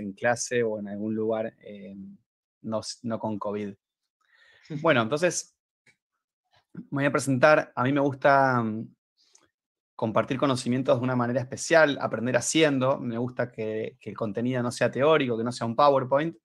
en clase o en algún lugar eh, no, con COVID. Bueno, entonces me voy a presentar. A mí me gusta mm, compartir conocimientos de una manera especial, aprender haciendo. Me gusta que, el contenido no sea teórico, que no sea un PowerPoint.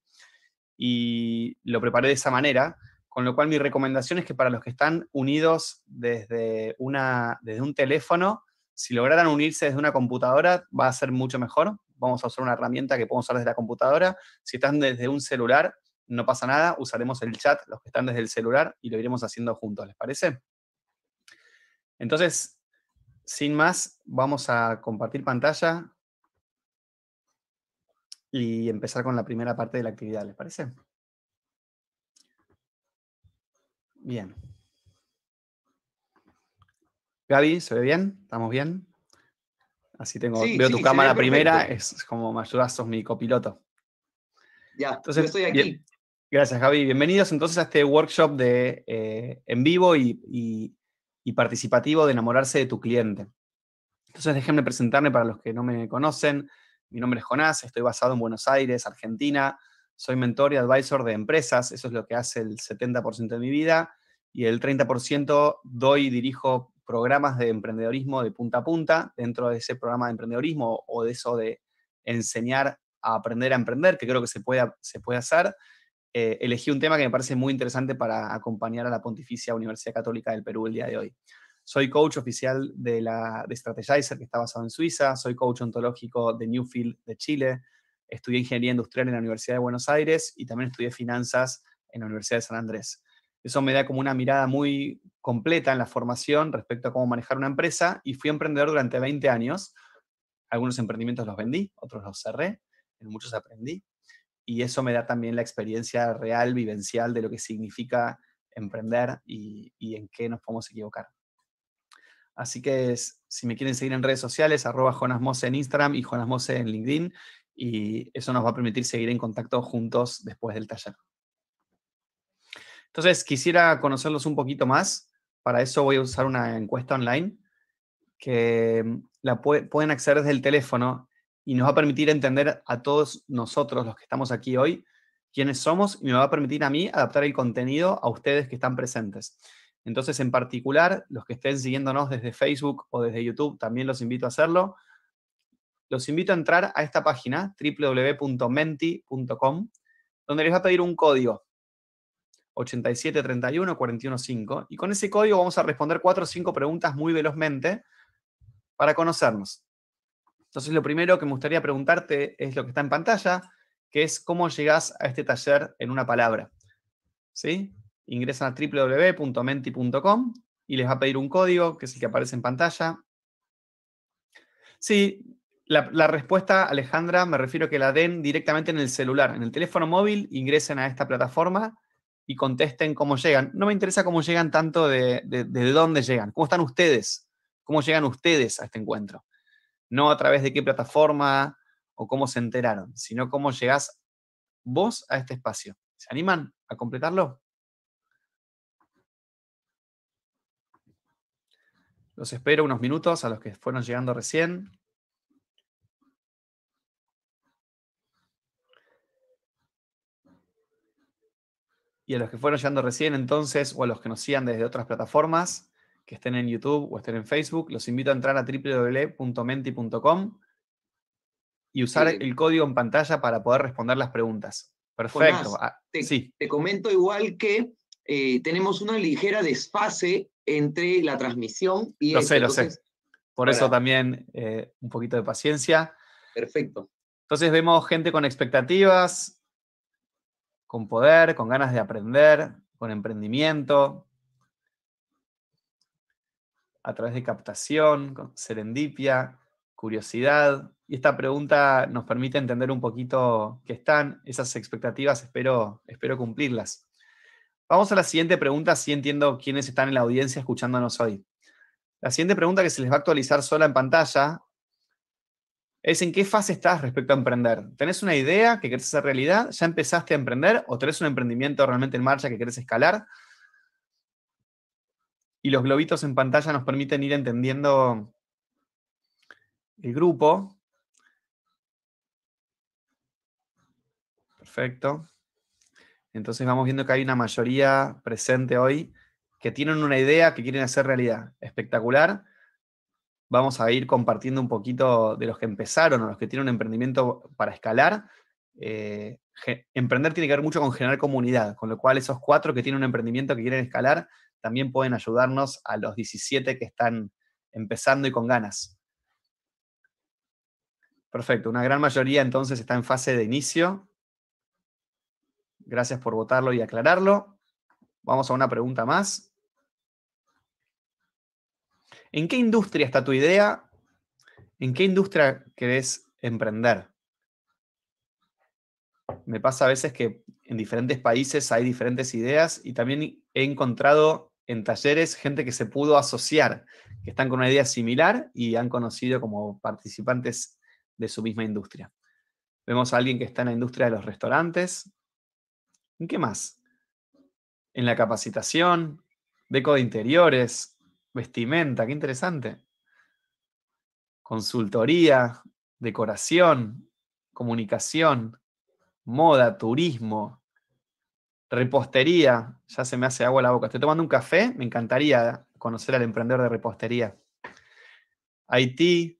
Y lo preparé de esa manera. Con lo cual mi recomendación es que para los que están unidos desde, una, desde un teléfono, si lograran unirse desde una computadora, va a ser mucho mejor vamos a usar una herramienta que podemos usar desde la computadora. Si están desde un celular, no pasa nada, usaremos el chat, los que están desde el celular, y lo iremos haciendo juntos, ¿les parece? Entonces, sin más, vamos a compartir pantalla y empezar con la primera parte de la actividad, ¿les parece? Bien. Gaby, ¿se ve bien? ¿Estamos bien? Así tengo, veo tu cámara primera, es como ayudas, mi copiloto. Ya, entonces estoy aquí. gracias, Javi. Bienvenidos entonces a este workshop de eh, en vivo y, y, participativo de enamorarse de tu cliente. Entonces, déjenme presentarme para los que no me conocen. Mi nombre es Jonás, estoy basado en Buenos Aires, Argentina. Soy mentor y advisor de empresas, eso es lo que hace el 70% de mi vida. Y el 30% doy y dirijo programas de emprendedorismo de punta a punta, dentro de ese programa de emprendedorismo o de eso de enseñar a aprender a emprender, que creo que se puede, se puede hacer, eh, elegí un tema que me parece muy interesante para acompañar a la Pontificia Universidad Católica del Perú el día de hoy. Soy coach oficial de, la, de Strategizer, que está basado en Suiza, soy coach ontológico de Newfield de Chile, estudié ingeniería industrial en la Universidad de Buenos Aires y también estudié finanzas en la Universidad de San Andrés. Eso me da como una mirada muy completa en la formación respecto a cómo manejar una empresa y fui emprendedor durante 20 años. Algunos emprendimientos los vendí, otros los cerré, en muchos aprendí y eso me da también la experiencia real, vivencial de lo que significa emprender y, en qué nos podemos equivocar. Así que si me quieren seguir en redes sociales, arroba jonasmose en Instagram y jonasmose en LinkedIn, y eso nos va a permitir seguir en contacto juntos después del taller. Entonces, quisiera conocerlos un poquito más. Para eso voy a usar una encuesta online que mm, la pueden acceder desde el teléfono y nos va a permitir entender a todos nosotros los que estamos aquí hoy quiénes somos y me va a permitir a mí adaptar el contenido a ustedes que están presentes. Entonces, en particular, los que estén siguiéndonos desde Facebook o desde YouTube, también los invito a hacerlo. Los invito a entrar a esta página www.menti.com, donde les va a pedir un código. 8731415. y con ese código vamos a responder cuatro o cinco preguntas muy velozmente para conocernos. Entonces lo primero que me gustaría preguntarte es lo que está en pantalla, que es cómo llegas a este taller en una palabra. ¿Sí? Ingresan a www.menti.com y les va a pedir un código, que es el que aparece en pantalla. Sí, la, la, respuesta, Alejandra, me refiero a que la den directamente en el celular. En el teléfono móvil ingresen a esta plataforma y contesten cómo llegan. No me interesa cómo llegan tanto de, dónde llegan, cómo están ustedes, cómo llegan ustedes a este encuentro. No a través de qué plataforma o cómo se enteraron, sino cómo llegás vos a este espacio. ¿Se animan a completarlo? Los espero unos minutos a los que fueron llegando recién. Y a los que fueron llegando recién entonces, o a los que nos sigan desde otras plataformas, que estén en YouTube o estén en Facebook, los invito a entrar a www.menti.com y usar el código en pantalla para poder responder las preguntas. Perfecto. Ah, te, sí. comento igual que eh, tenemos una ligera desfase entre la transmisión y... Lo sé, lo sé. Por eso también eh, un poquito de paciencia. Perfecto. Entonces vemos gente con expectativas, con poder, con ganas de aprender, con emprendimiento, a través de captación, con serendipia, curiosidad. Y esta pregunta nos permite entender un poquito qué están esas expectativas, espero, espero cumplirlas. Vamos a la siguiente pregunta, si entiendo quiénes están en la audiencia escuchándonos hoy. La siguiente pregunta que se les va a actualizar sola en pantalla es en qué fase estás respecto a emprender. ¿Tenés una idea que querés hacer realidad? ¿Ya empezaste a emprender? ¿O tenés un emprendimiento realmente en marcha que querés escalar? Y los globitos en pantalla nos permiten ir entendiendo el grupo. Perfecto. Entonces vamos viendo que hay una mayoría presente hoy que tienen una idea que quieren hacer realidad. Espectacular vamos a ir compartiendo un poquito de los que empezaron o los que tienen un emprendimiento para escalar. Eh, emprender tiene que ver mucho con generar comunidad, con lo cual esos cuatro que tienen un emprendimiento que quieren escalar también pueden ayudarnos a los 17 que están empezando y con ganas. Perfecto, una gran mayoría entonces está en fase de inicio. Gracias por votarlo y aclararlo. Vamos a una pregunta más. ¿En qué industria está tu idea? ¿En qué industria querés emprender? Me pasa a veces que en diferentes países hay diferentes ideas y también he encontrado en talleres gente que se pudo asociar, que están con una idea similar y han conocido como participantes de su misma industria. Vemos a alguien que está en la industria de los restaurantes. ¿En qué más? En la capacitación, deco de interiores, vestimenta, qué interesante. Consultoría, decoración, comunicación, moda, turismo, repostería. Ya se me hace agua la boca. Estoy tomando un café, me encantaría conocer al emprendedor de repostería. Haití,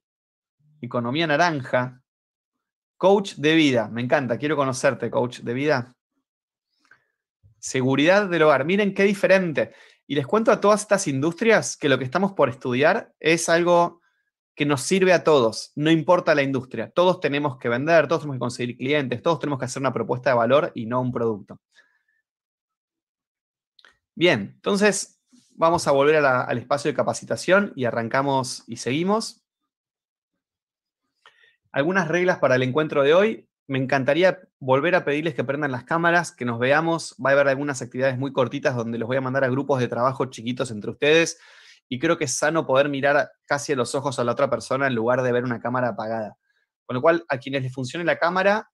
economía naranja, coach de vida. Me encanta, quiero conocerte, coach de vida. Seguridad del hogar. Miren qué diferente. Y les cuento a todas estas industrias que lo que estamos por estudiar es algo que nos sirve a todos, no importa la industria. Todos tenemos que vender, todos tenemos que conseguir clientes, todos tenemos que hacer una propuesta de valor y no un producto. Bien, entonces vamos a volver al espacio de capacitación y arrancamos y seguimos. Algunas reglas para el encuentro de hoy me encantaría volver a pedirles que prendan las cámaras, que nos veamos. Va a haber algunas actividades muy cortitas donde los voy a mandar a grupos de trabajo chiquitos entre ustedes. Y creo que es sano poder mirar casi a los ojos a la otra persona en lugar de ver una cámara apagada. Con lo cual, a quienes les funcione la cámara,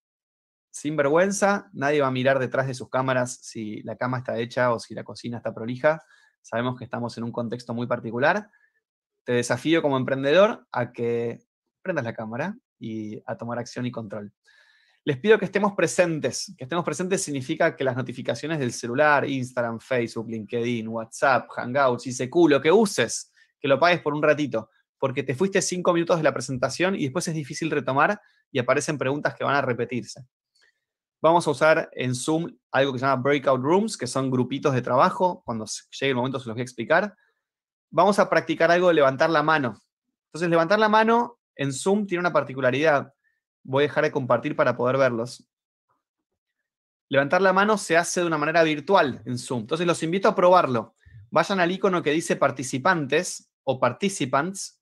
sin vergüenza, nadie va a mirar detrás de sus cámaras si la cama está hecha o si la cocina está prolija. Sabemos que estamos en un contexto muy particular. Te desafío como emprendedor a que prendas la cámara y a tomar acción y control. Les pido que estemos presentes. Que estemos presentes significa que las notificaciones del celular, Instagram, Facebook, LinkedIn, WhatsApp, Hangouts, se lo que uses, que lo pagues por un ratito, porque te fuiste cinco minutos de la presentación y después es difícil retomar y aparecen preguntas que van a repetirse. Vamos a usar en Zoom algo que se llama breakout rooms, que son grupitos de trabajo. Cuando llegue el momento se los voy a explicar. Vamos a practicar algo de levantar la mano. Entonces, levantar la mano en Zoom tiene una particularidad. Voy a dejar de compartir para poder verlos. Levantar la mano se hace de una manera virtual en Zoom. Entonces los invito a probarlo. Vayan al icono que dice participantes o participants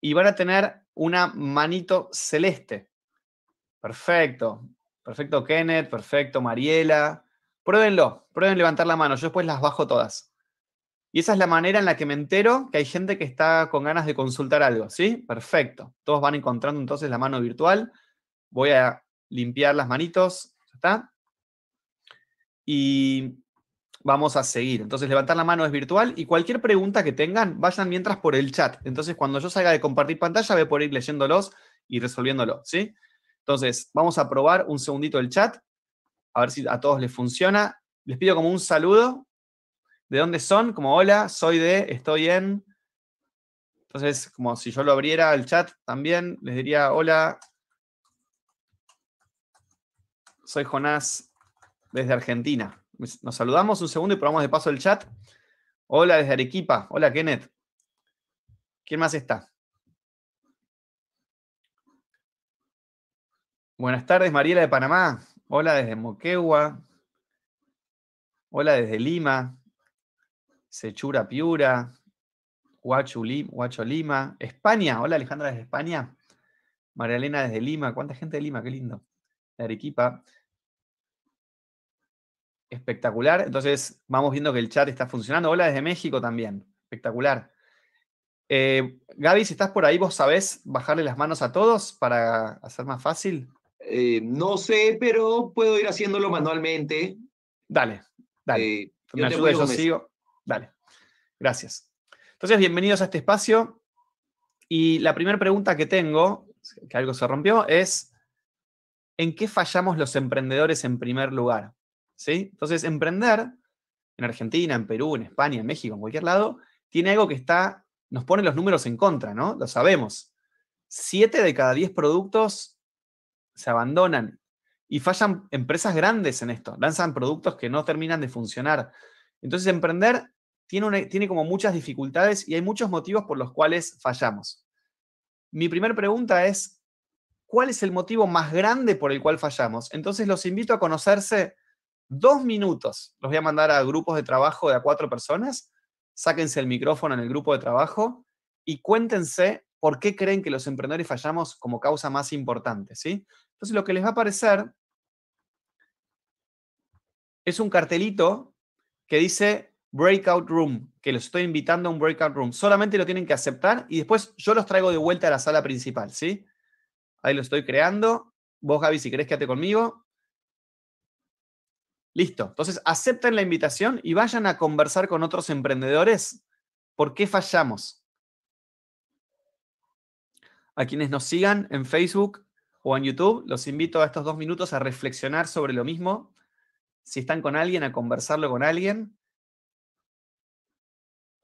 y van a tener una manito celeste. Perfecto. Perfecto, Kenneth. Perfecto, Mariela. Pruébenlo. Prueben levantar la mano. Yo después las bajo todas. Y esa es la manera en la que me entero que hay gente que está con ganas de consultar algo, ¿sí? Perfecto. Todos van encontrando entonces la mano virtual. Voy a limpiar las manitos, Y vamos a seguir. Entonces, levantar la mano es virtual y cualquier pregunta que tengan, vayan mientras por el chat. Entonces, cuando yo salga de compartir pantalla, voy poder ir leyéndolos y resolviéndolos. ¿sí? Entonces, vamos a probar un segundito el chat, a ver si a todos les funciona. Les pido como un saludo de dónde son, como hola, soy de, estoy en. Entonces, como si yo lo abriera el chat también, les diría hola, soy Jonás desde Argentina. Nos saludamos un segundo y probamos de paso el chat. Hola desde Arequipa. Hola Kenneth. ¿Quién más está? Buenas tardes, Mariela de Panamá. Hola desde Moquegua. Hola desde Lima. Sechura Piura, Huacho Lima, España. Hola Alejandra desde España. María Elena desde Lima. ¿Cuánta gente de Lima? Qué lindo. De Arequipa. Espectacular. Entonces vamos viendo que el chat está funcionando. Hola desde México también. Espectacular. Eh, Gaby, si estás por ahí, ¿vos sabés bajarle las manos a todos para hacer más fácil? Eh, no sé, pero puedo ir haciéndolo manualmente. Dale, dale. Eh, Vale. gracias. Entonces, bienvenidos a este espacio. Y la primera pregunta que tengo, que algo se rompió, es, ¿en qué fallamos los emprendedores en primer lugar? ¿Sí? Entonces, emprender en Argentina, en Perú, en España, en México, en cualquier lado, tiene algo que está, nos pone los números en contra, ¿no? Lo sabemos. Siete de cada diez productos se abandonan y fallan empresas grandes en esto, lanzan productos que no terminan de funcionar. Entonces, emprender tiene, como muchas dificultades y hay muchos motivos por los cuales fallamos. Mi primera pregunta es, ¿cuál es el motivo más grande por el cual fallamos? Entonces los invito a conocerse dos minutos. Los voy a mandar a grupos de trabajo de a cuatro personas. Sáquense el micrófono en el grupo de trabajo y cuéntense por qué creen que los emprendedores fallamos como causa más importante, ¿sí? Entonces lo que les va a aparecer es un cartelito que dice breakout room, que los estoy invitando a un breakout room. Solamente lo tienen que aceptar y después yo los traigo de vuelta a la sala principal, ¿sí? Ahí lo estoy creando. Vos, Gaby, si querés, quédate conmigo. Listo. Entonces, acepten la invitación y vayan a conversar con otros emprendedores. ¿Por qué fallamos? A quienes nos sigan en Facebook o en YouTube, los invito a estos dos minutos a reflexionar sobre lo mismo. Si están con alguien, a conversarlo con alguien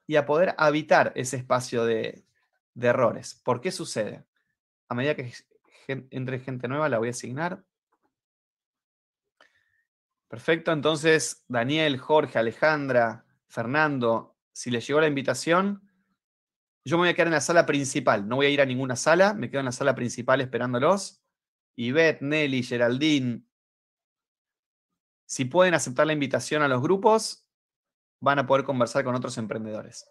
y a poder habitar ese espacio de, errores. ¿Por qué sucede? A medida que entre gente nueva la voy a asignar. Perfecto, entonces Daniel, Jorge, Alejandra, Fernando, si les llegó la invitación, yo me voy a quedar en la sala principal, no voy a ir a ninguna sala, me quedo en la sala principal esperándolos. y Beth Nelly, Geraldine, si pueden aceptar la invitación a los grupos, van a poder conversar con otros emprendedores.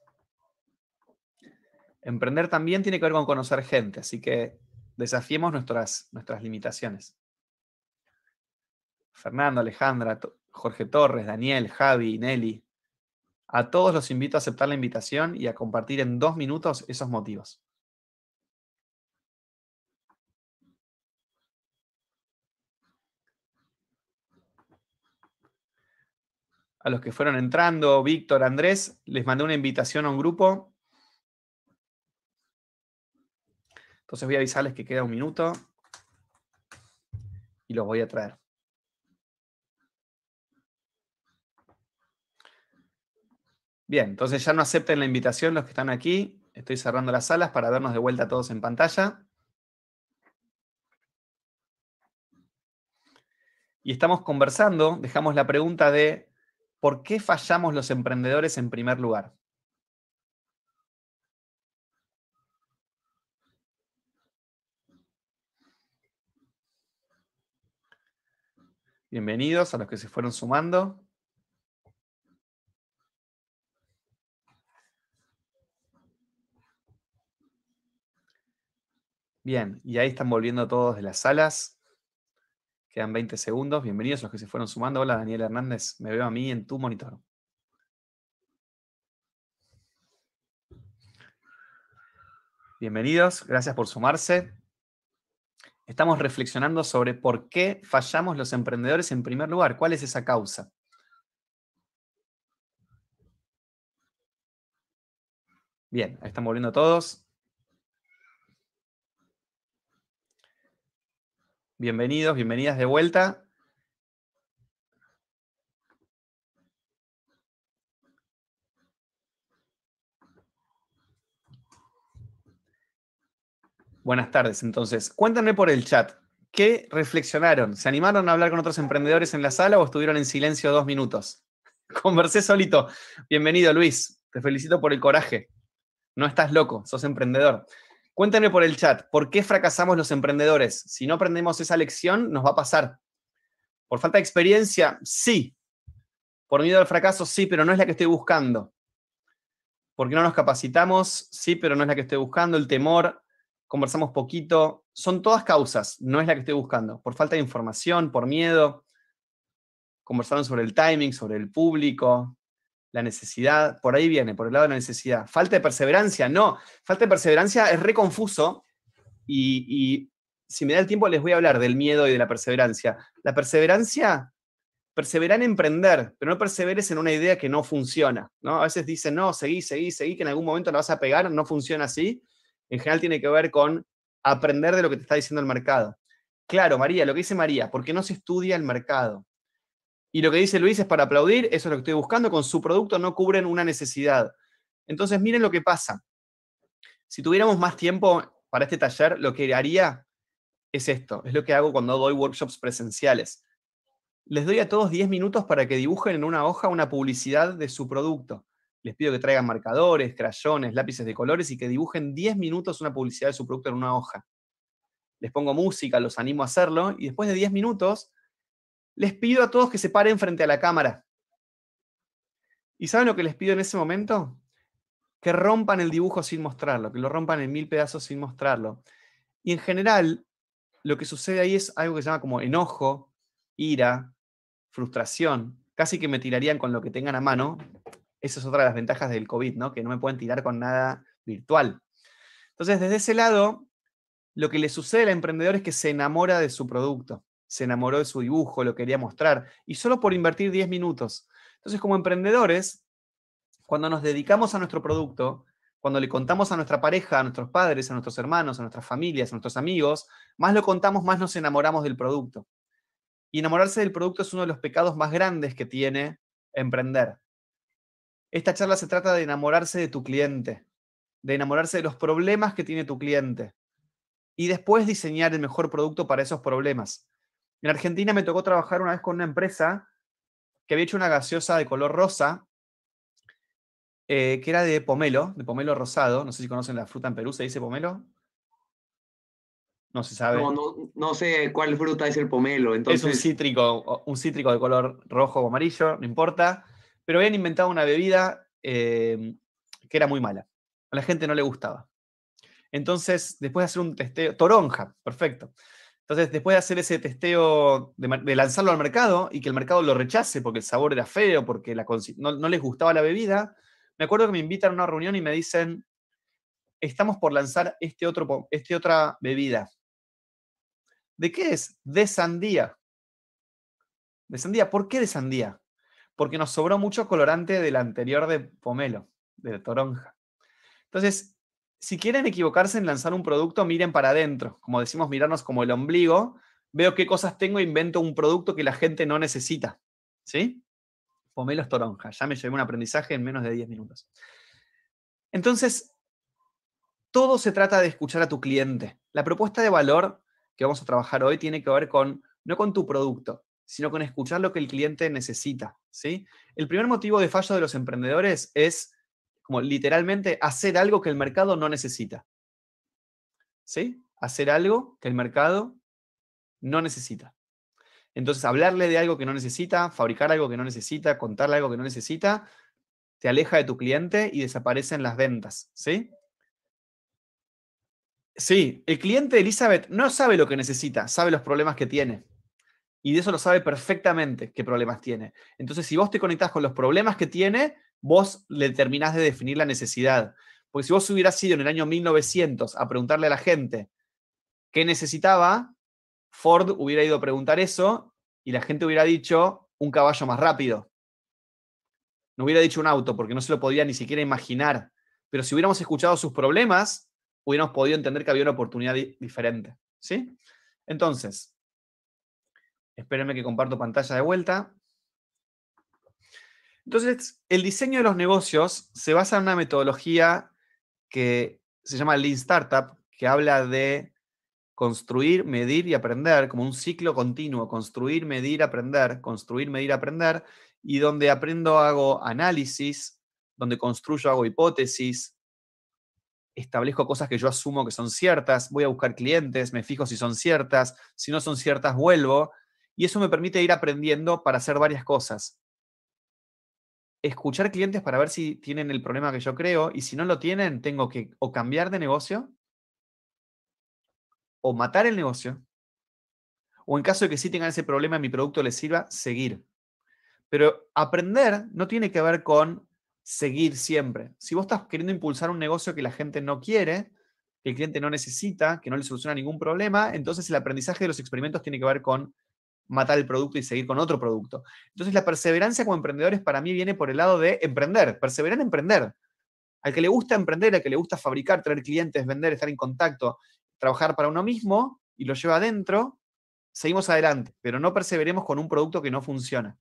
Emprender también tiene que ver con conocer gente, así que desafiemos nuestras, nuestras limitaciones. Fernando, Alejandra, Jorge Torres, Daniel, Javi, Nelly, a todos los invito a aceptar la invitación y a compartir en dos minutos esos motivos. a los que fueron entrando, Víctor, Andrés, les mandé una invitación a un grupo. Entonces voy a avisarles que queda un minuto y los voy a traer. Bien, entonces ya no acepten la invitación los que están aquí. Estoy cerrando las salas para darnos de vuelta todos en pantalla. Y estamos conversando, dejamos la pregunta de ¿Por qué fallamos los emprendedores en primer lugar? Bienvenidos a los que se fueron sumando. Bien, y ahí están volviendo todos de las salas. Quedan 20 segundos. Bienvenidos los que se fueron sumando. Hola, Daniel Hernández. Me veo a mí en tu monitor. Bienvenidos, gracias por sumarse. Estamos reflexionando sobre por qué fallamos los emprendedores en primer lugar. ¿Cuál es esa causa? Bien, ahí están volviendo todos. Bienvenidos, bienvenidas de vuelta. Buenas tardes, entonces. Cuéntenme por el chat, ¿qué reflexionaron? ¿Se animaron a hablar con otros emprendedores en la sala o estuvieron en silencio dos minutos? Conversé solito. Bienvenido, Luis. Te felicito por el coraje. No estás loco, sos emprendedor. Cuéntenme por el chat, ¿por qué fracasamos los emprendedores? Si no aprendemos esa lección, nos va a pasar. ¿Por falta de experiencia? Sí. ¿Por miedo al fracaso? Sí, pero no es la que estoy buscando. ¿Por qué no nos capacitamos? Sí, pero no es la que estoy buscando. El temor, conversamos poquito. Son todas causas, no es la que estoy buscando. Por falta de información, por miedo. Conversaron sobre el timing, sobre el público, la necesidad, por ahí viene, por el lado de la necesidad. Falta de perseverancia, no. Falta de perseverancia es reconfuso y, y si me da el tiempo les voy a hablar del miedo y de la perseverancia. La perseverancia, perseverar en emprender, pero no perseveres en una idea que no funciona. ¿no? A veces dicen, no, seguí, seguí, seguí, que en algún momento la vas a pegar, no funciona así. En general tiene que ver con aprender de lo que te está diciendo el mercado. Claro, María, lo que dice María, ¿por qué no se estudia el mercado? Y lo que dice Luis es para aplaudir, eso es lo que estoy buscando, con su producto no cubren una necesidad. Entonces, miren lo que pasa. Si tuviéramos más tiempo para este taller, lo que haría es esto, es lo que hago cuando doy workshops presenciales. Les doy a todos 10 minutos para que dibujen en una hoja una publicidad de su producto. Les pido que traigan marcadores, crayones, lápices de colores y que dibujen 10 minutos una publicidad de su producto en una hoja. Les pongo música, los animo a hacerlo y después de 10 minutos les pido a todos que se paren frente a la cámara. ¿Y saben lo que les pido en ese momento? Que rompan el dibujo sin mostrarlo, que lo rompan en mil pedazos sin mostrarlo. Y en general, lo que sucede ahí es algo que se llama como enojo, ira, frustración. Casi que me tirarían con lo que tengan a mano. Esa es otra de las ventajas del COVID, ¿no? Que no me pueden tirar con nada virtual. Entonces, desde ese lado, lo que le sucede al emprendedor es que se enamora de su producto se enamoró de su dibujo, lo quería mostrar, y solo por invertir 10 minutos. Entonces, como emprendedores, cuando nos dedicamos a nuestro producto, cuando le contamos a nuestra pareja, a nuestros padres, a nuestros hermanos, a nuestras familias, a nuestros amigos, más lo contamos, más nos enamoramos del producto. Y enamorarse del producto es uno de los pecados más grandes que tiene emprender. Esta charla se trata de enamorarse de tu cliente, de enamorarse de los problemas que tiene tu cliente y después diseñar el mejor producto para esos problemas. En Argentina me tocó trabajar una vez con una empresa que había hecho una gaseosa de color rosa, eh, que era de pomelo, de pomelo rosado. No sé si conocen la fruta en Perú, ¿se dice pomelo? No se sabe. No, sé cuál fruta es el pomelo. Entonces... Es un cítrico, un cítrico de color rojo o amarillo, no importa. Pero habían inventado una bebida eh, que era muy mala. A la gente no le gustaba. Entonces, después de hacer un testeo, toronja, perfecto. Entonces, después de hacer ese testeo, de, lanzarlo al mercado y que el mercado lo rechace porque el sabor era feo, porque no, les gustaba la bebida, me acuerdo que me invitan a una reunión y me dicen, estamos por lanzar este otro, este otra bebida. ¿De qué es? De sandía. De sandía. ¿Por qué de sandía? Porque nos sobró mucho colorante del anterior de pomelo, de toronja. Entonces, si quieren equivocarse en lanzar un producto, miren para adentro. Como decimos, mirarnos como el ombligo. Veo qué cosas tengo e invento un producto que la gente no necesita. ¿Sí? Pomelos toronjas. Ya me llevé un aprendizaje en menos de 10 minutos. Entonces, todo se trata de escuchar a tu cliente. La propuesta de valor que vamos a trabajar hoy tiene que ver con, no con tu producto, sino con escuchar lo que el cliente necesita. ¿sí? El primer motivo de fallo de los emprendedores es como literalmente hacer algo que el mercado no necesita. ¿Sí? Hacer algo que el mercado no necesita. Entonces, hablarle de algo que no necesita, fabricar algo que no necesita, contarle algo que no necesita, te aleja de tu cliente y desaparecen las ventas, ¿sí? Sí, el cliente Elizabeth no sabe lo que necesita, sabe los problemas que tiene. Y de eso lo sabe perfectamente qué problemas tiene. Entonces, si vos te conectás con los problemas que tiene, vos le terminás de definir la necesidad. Porque si vos hubieras ido en el año 1900 a preguntarle a la gente qué necesitaba, Ford hubiera ido a preguntar eso y la gente hubiera dicho un caballo más rápido. No hubiera dicho un auto porque no se lo podía ni siquiera imaginar. Pero si hubiéramos escuchado sus problemas, hubiéramos podido entender que había una oportunidad diferente. ¿Sí? Entonces, espérenme que comparto pantalla de vuelta. Entonces, el diseño de los negocios se basa en una metodología que se llama Lean Startup, que habla de construir, medir y aprender, como un ciclo continuo, construir, medir, aprender, construir, medir, aprender, y donde aprendo hago análisis, donde construyo hago hipótesis, establezco cosas que yo asumo que son ciertas, voy a buscar clientes, me fijo si son ciertas, si no son ciertas vuelvo, y eso me permite ir aprendiendo para hacer varias cosas escuchar clientes para ver si tienen el problema que yo creo y si no lo tienen, tengo que o cambiar de negocio o matar el negocio o en caso de que sí tengan ese problema mi producto les sirva, seguir. Pero aprender no tiene que ver con seguir siempre. Si vos estás queriendo impulsar un negocio que la gente no quiere, que el cliente no necesita, que no le soluciona ningún problema, entonces el aprendizaje de los experimentos tiene que ver con matar el producto y seguir con otro producto. Entonces la perseverancia como emprendedores para mí viene por el lado de emprender, perseverar en emprender. Al que le gusta emprender, al que le gusta fabricar, traer clientes, vender, estar en contacto, trabajar para uno mismo y lo lleva adentro, seguimos adelante, pero no perseveremos con un producto que no funciona.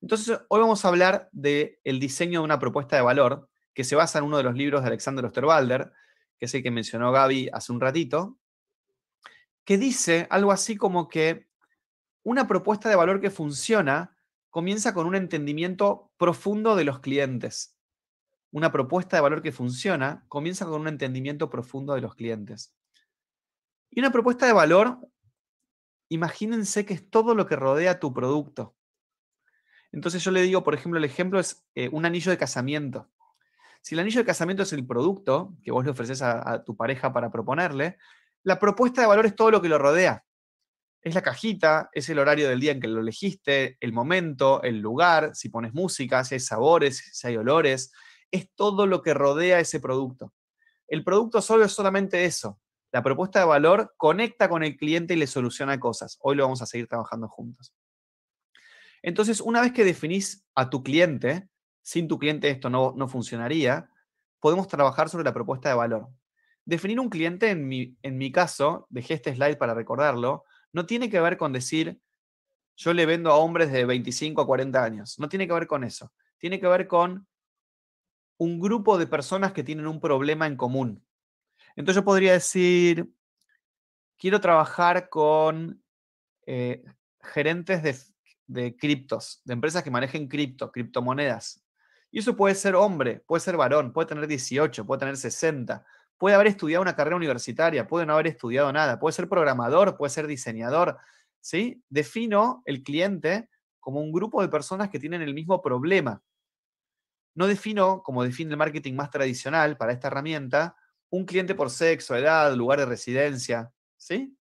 Entonces, hoy vamos a hablar del el diseño de una propuesta de valor que se basa en uno de los libros de Alexander Osterwalder, que es el que mencionó Gaby hace un ratito, que dice algo así como que una propuesta de valor que funciona comienza con un entendimiento profundo de los clientes. Una propuesta de valor que funciona comienza con un entendimiento profundo de los clientes. Y una propuesta de valor, imagínense que es todo lo que rodea tu producto. Entonces yo le digo, por ejemplo, el ejemplo es eh, un anillo de casamiento. Si el anillo de casamiento es el producto que vos le ofreces a tu pareja para proponerle, la propuesta de valor es todo lo que lo rodea. Es la cajita, es el horario del día en que lo elegiste, el momento, el lugar, si pones música, si hay sabores, si hay olores. Es todo lo que rodea ese producto. El producto solo es solamente eso. La propuesta de valor conecta con el cliente y le soluciona cosas. Hoy lo vamos a seguir trabajando juntos. Entonces, una vez que definís a tu cliente, sin tu cliente esto no, no funcionaría, podemos trabajar sobre la propuesta de valor. Definir un cliente, en mi, en mi caso, dejé este slide para recordarlo, no tiene que ver con decir, yo le vendo a hombres de 25 a 40 años. No tiene que ver con eso. Tiene que ver con un grupo de personas que tienen un problema en común. Entonces yo podría decir, quiero trabajar con eh, gerentes de, de criptos, de empresas que manejen cripto, criptomonedas. Y eso puede ser hombre, puede ser varón, puede tener 18, puede tener 60, puede haber estudiado una carrera universitaria, puede no haber estudiado nada, puede ser programador, puede ser diseñador, ¿sí? Defino el cliente como un grupo de personas que tienen el mismo problema. No defino, como define el marketing más tradicional para esta herramienta, un cliente por sexo, edad, lugar de residencia, ¿sí?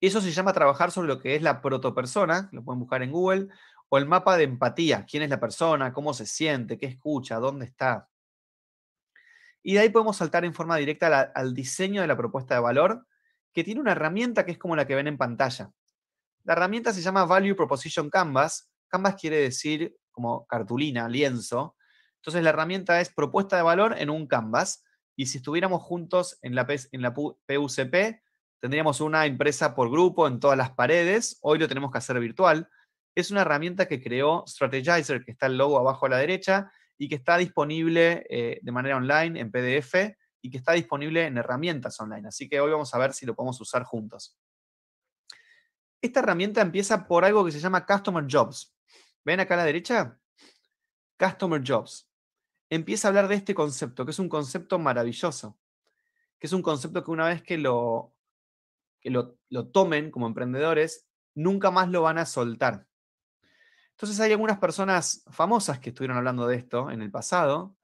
Eso se llama trabajar sobre lo que es la protopersona, lo pueden buscar en Google, o el mapa de empatía, quién es la persona, cómo se siente, qué escucha, dónde está. Y de ahí podemos saltar en forma directa al diseño de la propuesta de valor, que tiene una herramienta que es como la que ven en pantalla. La herramienta se llama Value Proposition Canvas. Canvas quiere decir como cartulina, lienzo. Entonces la herramienta es propuesta de valor en un canvas. Y si estuviéramos juntos en la, en la PUCP, tendríamos una empresa por grupo en todas las paredes. Hoy lo tenemos que hacer virtual. Es una herramienta que creó Strategizer, que está el logo abajo a la derecha, y que está disponible eh, de manera online en PDF y que está disponible en herramientas online. Así que hoy vamos a ver si lo podemos usar juntos. Esta herramienta empieza por algo que se llama Customer Jobs. ¿Ven acá a la derecha? Customer Jobs. Empieza a hablar de este concepto, que es un concepto maravilloso, que es un concepto que una vez que lo, que lo, lo tomen como emprendedores, nunca más lo van a soltar. Entonces hay algunas personas famosas que estuvieron hablando de esto en el pasado.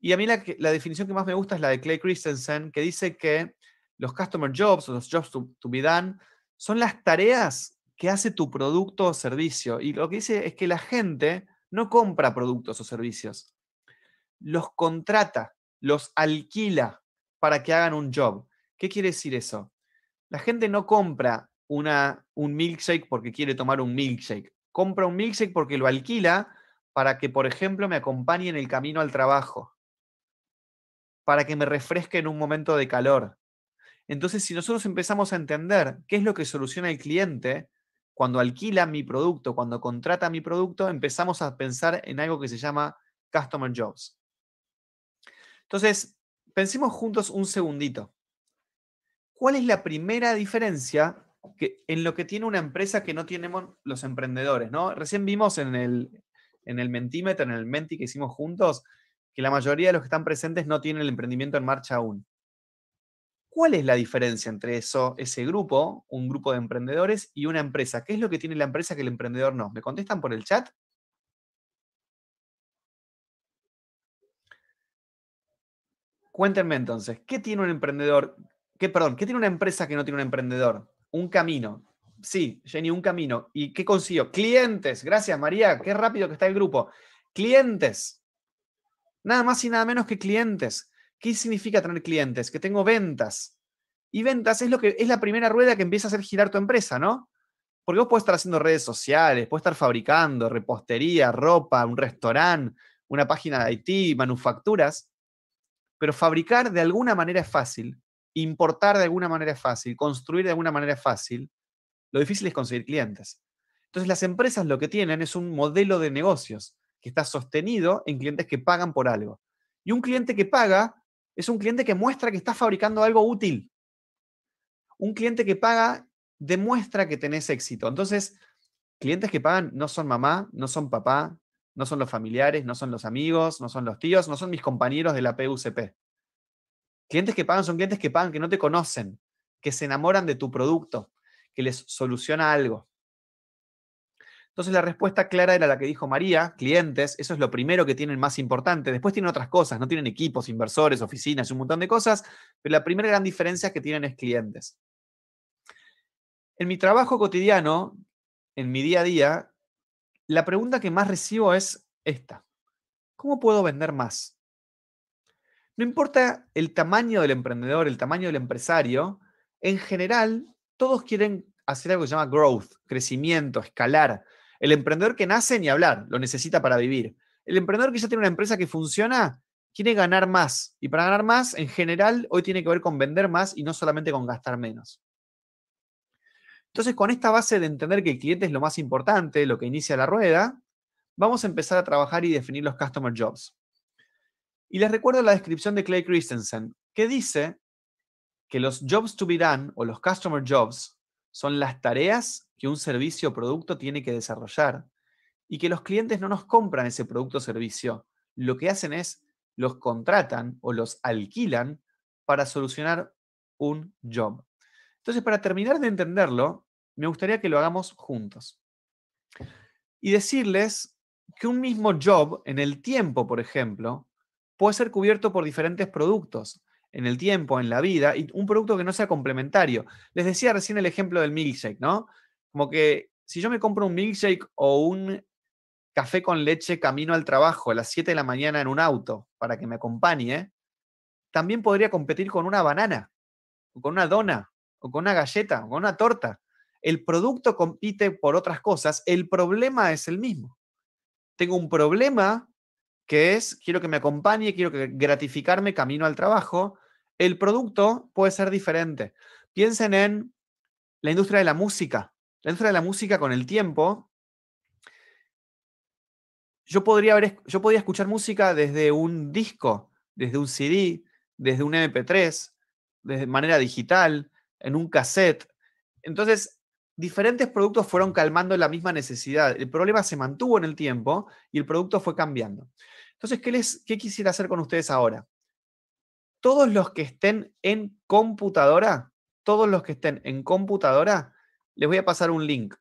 Y a mí la, definición que más me gusta es la de Clay Christensen, que dice que los customer jobs o los jobs to, be done son las tareas que hace tu producto o servicio. Y lo que dice es que la gente no compra productos o servicios, los contrata, los alquila para que hagan un job. ¿Qué quiere decir eso? La gente no compra un milkshake porque quiere tomar un milkshake compra un milkshake porque lo alquila para que, por ejemplo, me acompañe en el camino al trabajo, para que me refresque en un momento de calor. Entonces, si nosotros empezamos a entender qué es lo que soluciona el cliente cuando alquila mi producto, cuando contrata mi producto, empezamos a pensar en algo que se llama Customer Jobs. Entonces, pensemos juntos un segundito. ¿Cuál es la primera diferencia en lo que tiene una empresa que no tenemos los emprendedores, Recién vimos en el, en Mentimeter, en el Menti que hicimos juntos, que la mayoría de los que están presentes no tienen el emprendimiento en marcha aún. ¿Cuál es la diferencia entre eso, ese grupo, un grupo de emprendedores y una empresa? ¿Qué es lo que tiene la empresa que el emprendedor no? ¿Me contestan por el chat? Cuéntenme entonces, ¿qué tiene un emprendedor? perdón, ¿qué tiene una empresa que no tiene un emprendedor? un camino. Sí, Jenny, un camino. ¿Y qué consigo? Clientes. Gracias, María. Qué rápido que está el grupo. Clientes. Nada más y nada menos que clientes. ¿Qué significa tener clientes? Que tengo ventas. Y ventas es lo que es la primera rueda que empieza a hacer girar tu empresa, ¿no? Porque vos puedes estar haciendo redes sociales, puedes estar fabricando repostería, ropa, un restaurante, una página de IT, manufacturas, pero fabricar de alguna manera es fácil. Importar de alguna manera es fácil, construir de alguna manera es fácil. Lo difícil es conseguir clientes. Entonces las empresas lo que tienen es un modelo de negocios que está sostenido en clientes que pagan por algo. Y un cliente que paga es un cliente que muestra que está fabricando algo útil. Un cliente que paga demuestra que tenés éxito. Entonces, clientes que pagan no son mamá, no son papá, no son los familiares, no son los amigos, no son los tíos, no son mis compañeros de la PUCP. Clientes que pagan son clientes que pagan, que no te conocen, que se enamoran de tu producto, que les soluciona algo. Entonces la respuesta clara era la que dijo María, clientes, eso es lo primero que tienen más importante. Después tienen otras cosas, no tienen equipos, inversores, oficinas, un montón de cosas, pero la primera gran diferencia que tienen es clientes. En mi trabajo cotidiano, en mi día a día, la pregunta que más recibo es esta. ¿Cómo puedo vender más? No importa el tamaño del emprendedor, el tamaño del empresario, en general todos quieren hacer algo que se llama growth, crecimiento, escalar. El emprendedor que nace ni hablar, lo necesita para vivir. El emprendedor que ya tiene una empresa que funciona, quiere ganar más. Y para ganar más, en general, hoy tiene que ver con vender más y no solamente con gastar menos. Entonces, con esta base de entender que el cliente es lo más importante, lo que inicia la rueda, vamos a empezar a trabajar y definir los customer jobs. Y les recuerdo la descripción de Clay Christensen, que dice que los jobs to be done o los customer jobs son las tareas que un servicio o producto tiene que desarrollar y que los clientes no nos compran ese producto o servicio. Lo que hacen es los contratan o los alquilan para solucionar un job. Entonces, para terminar de entenderlo, me gustaría que lo hagamos juntos. Y decirles que un mismo job en el tiempo, por ejemplo, puede ser cubierto por diferentes productos en el tiempo, en la vida, y un producto que no sea complementario. Les decía recién el ejemplo del milkshake, ¿no? Como que si yo me compro un milkshake o un café con leche camino al trabajo a las 7 de la mañana en un auto para que me acompañe, también podría competir con una banana, o con una dona, o con una galleta, o con una torta. El producto compite por otras cosas, el problema es el mismo. Tengo un problema que es quiero que me acompañe, quiero que gratificarme camino al trabajo, el producto puede ser diferente. Piensen en la industria de la música. La industria de la música con el tiempo, yo, podría haber, yo podía escuchar música desde un disco, desde un CD, desde un MP3, de manera digital, en un cassette. Entonces, diferentes productos fueron calmando la misma necesidad. El problema se mantuvo en el tiempo y el producto fue cambiando. Entonces, ¿qué, les, quisiera hacer con ustedes ahora? Todos los que estén en computadora, todos los que estén en computadora, les voy a pasar un link.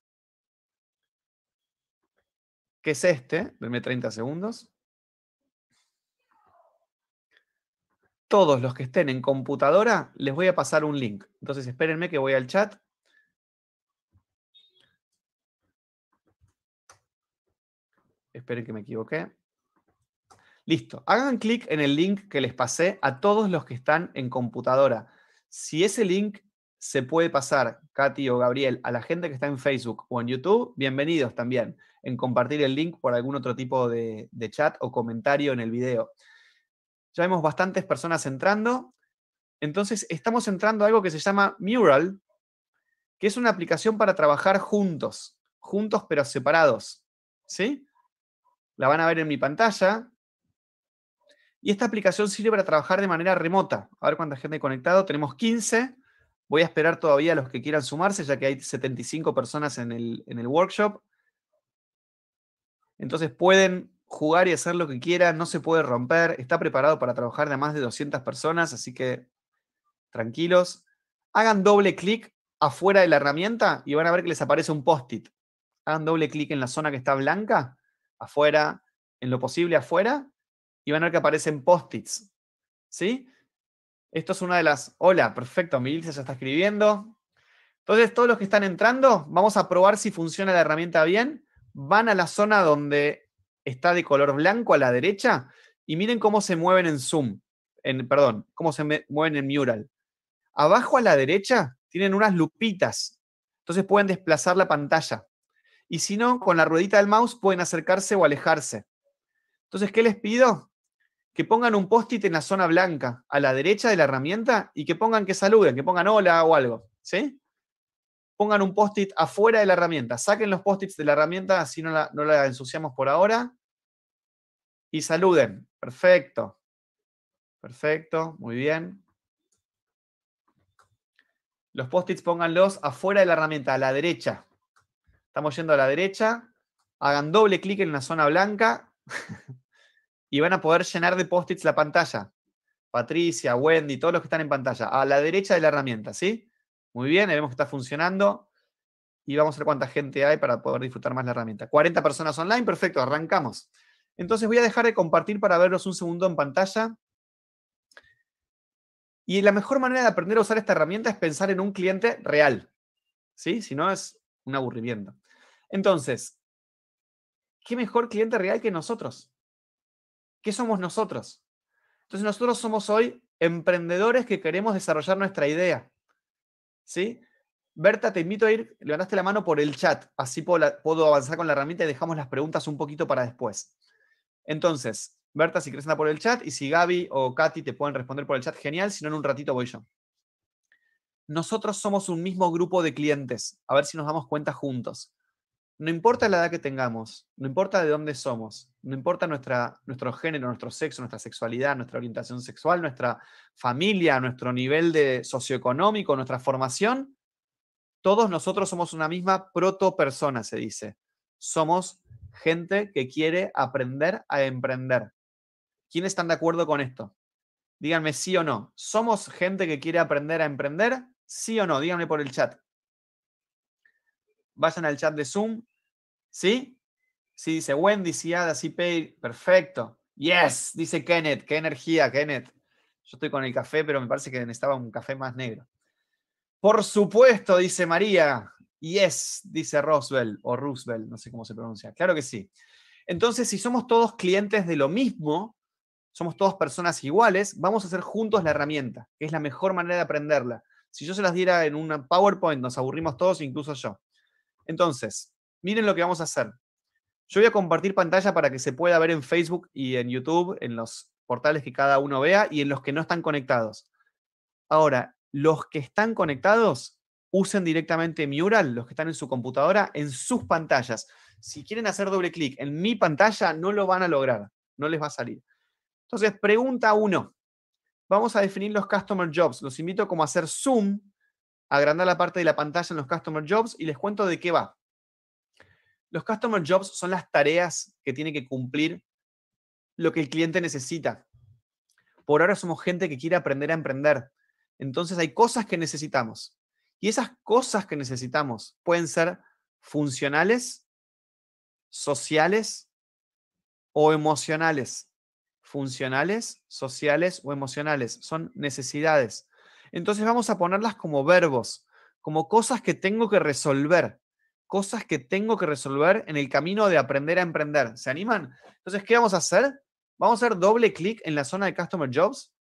Que es este, denme 30 segundos. Todos los que estén en computadora, les voy a pasar un link. Entonces, espérenme que voy al chat. Esperen que me equivoqué. Listo. Hagan clic en el link que les pasé a todos los que están en computadora. Si ese link se puede pasar, Katy o Gabriel, a la gente que está en Facebook o en YouTube, bienvenidos también en compartir el link por algún otro tipo de, chat o comentario en el video. Ya vemos bastantes personas entrando. Entonces, estamos entrando a algo que se llama Mural, que es una aplicación para trabajar juntos, juntos pero separados. ¿Sí? La van a ver en mi pantalla. Y esta aplicación sirve para trabajar de manera remota. A ver cuánta gente hay conectado. Tenemos 15. Voy a esperar todavía a los que quieran sumarse, ya que hay 75 personas en el, en el workshop. Entonces pueden jugar y hacer lo que quieran, no se puede romper, está preparado para trabajar de más de 200 personas, así que tranquilos. Hagan doble clic afuera de la herramienta y van a ver que les aparece un post-it. Hagan doble clic en la zona que está blanca, afuera, en lo posible afuera, y van a ver que aparecen post-its. ¿Sí? Esto es una de las. Hola, perfecto, Milicia ya está escribiendo. Entonces, todos los que están entrando, vamos a probar si funciona la herramienta bien. Van a la zona donde está de color blanco a la derecha y miren cómo se mueven en Zoom. En, perdón, cómo se mueven en Mural. Abajo a la derecha tienen unas lupitas. Entonces pueden desplazar la pantalla. Y si no, con la ruedita del mouse pueden acercarse o alejarse. Entonces, ¿qué les pido? que pongan un post-it en la zona blanca, a la derecha de la herramienta, y que pongan que saluden, que pongan hola o algo, ¿sí? Pongan un post-it afuera de la herramienta, saquen los post-its de la herramienta, así no la, no la ensuciamos por ahora, y saluden, perfecto, perfecto, muy bien. Los post-its pónganlos afuera de la herramienta, a la derecha. Estamos yendo a la derecha, hagan doble clic en la zona blanca y van a poder llenar de post-its la pantalla. Patricia, Wendy, todos los que están en pantalla, a la derecha de la herramienta, ¿sí? Muy bien, vemos que está funcionando y vamos a ver cuánta gente hay para poder disfrutar más la herramienta. 40 personas online, perfecto, arrancamos. Entonces voy a dejar de compartir para verlos un segundo en pantalla. Y la mejor manera de aprender a usar esta herramienta es pensar en un cliente real, ¿sí? Si no es un aburrimiento. Entonces, ¿qué mejor cliente real que nosotros? ¿Qué somos nosotros? Entonces nosotros somos hoy emprendedores que queremos desarrollar nuestra idea. ¿Sí? Berta, te invito a ir, levantaste la mano por el chat, así puedo, avanzar con la herramienta y dejamos las preguntas un poquito para después. Entonces, Berta, si quieres andar por el chat y si Gaby o Katy te pueden responder por el chat, genial, si no en un ratito voy yo. Nosotros somos un mismo grupo de clientes, a ver si nos damos cuenta juntos no importa la edad que tengamos, no importa de dónde somos, no importa nuestra, nuestro género, nuestro sexo, nuestra sexualidad, nuestra orientación sexual, nuestra familia, nuestro nivel de socioeconómico, nuestra formación, todos nosotros somos una misma protopersona, se dice. Somos gente que quiere aprender a emprender. ¿Quiénes están de acuerdo con esto? Díganme sí o no. ¿Somos gente que quiere aprender a emprender? Sí o no. Díganme por el chat vayan al chat de Zoom. ¿Sí? Sí, dice Wendy, sí, Ada, sí, Pay. Perfecto. Yes, dice Kenneth. Qué energía, Kenneth. Yo estoy con el café, pero me parece que necesitaba un café más negro. Por supuesto, dice María. Yes, dice Roosevelt o Roosevelt, no sé cómo se pronuncia. Claro que sí. Entonces, si somos todos clientes de lo mismo, somos todos personas iguales, vamos a hacer juntos la herramienta, que es la mejor manera de aprenderla. Si yo se las diera en un PowerPoint, nos aburrimos todos, incluso yo. Entonces, miren lo que vamos a hacer. Yo voy a compartir pantalla para que se pueda ver en Facebook y en YouTube, en los portales que cada uno vea y en los que no están conectados. Ahora, los que están conectados, usen directamente Mural, los que están en su computadora, en sus pantallas. Si quieren hacer doble clic en mi pantalla, no lo van a lograr, no les va a salir. Entonces, pregunta uno. Vamos a definir los customer jobs. Los invito como a hacer zoom agrandar la parte de la pantalla en los Customer Jobs y les cuento de qué va. Los Customer Jobs son las tareas que tiene que cumplir lo que el cliente necesita. Por ahora somos gente que quiere aprender a emprender. Entonces hay cosas que necesitamos. Y esas cosas que necesitamos pueden ser funcionales, sociales o emocionales. Funcionales, sociales o emocionales. Son necesidades. Entonces vamos a ponerlas como verbos, como cosas que tengo que resolver, cosas que tengo que resolver en el camino de aprender a emprender. ¿Se animan? Entonces, ¿qué vamos a hacer? Vamos a hacer doble clic en la zona de Customer Jobs.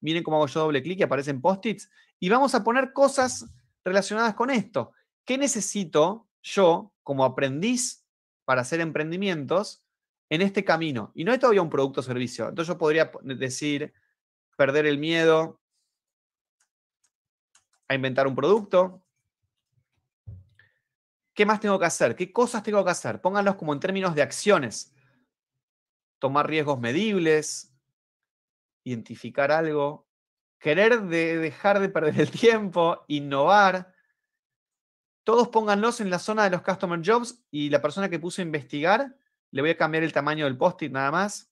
Miren cómo hago yo doble clic y aparecen post-its. Y vamos a poner cosas relacionadas con esto. ¿Qué necesito yo como aprendiz para hacer emprendimientos en este camino? Y no hay todavía un producto o servicio. Entonces yo podría decir, perder el miedo, a inventar un producto. ¿Qué más tengo que hacer? ¿Qué cosas tengo que hacer? Pónganlos como en términos de acciones. Tomar riesgos medibles, identificar algo, querer dejar de perder el tiempo, innovar. Todos pónganlos en la zona de los customer jobs y la persona que puso investigar, le voy a cambiar el tamaño del post-it nada más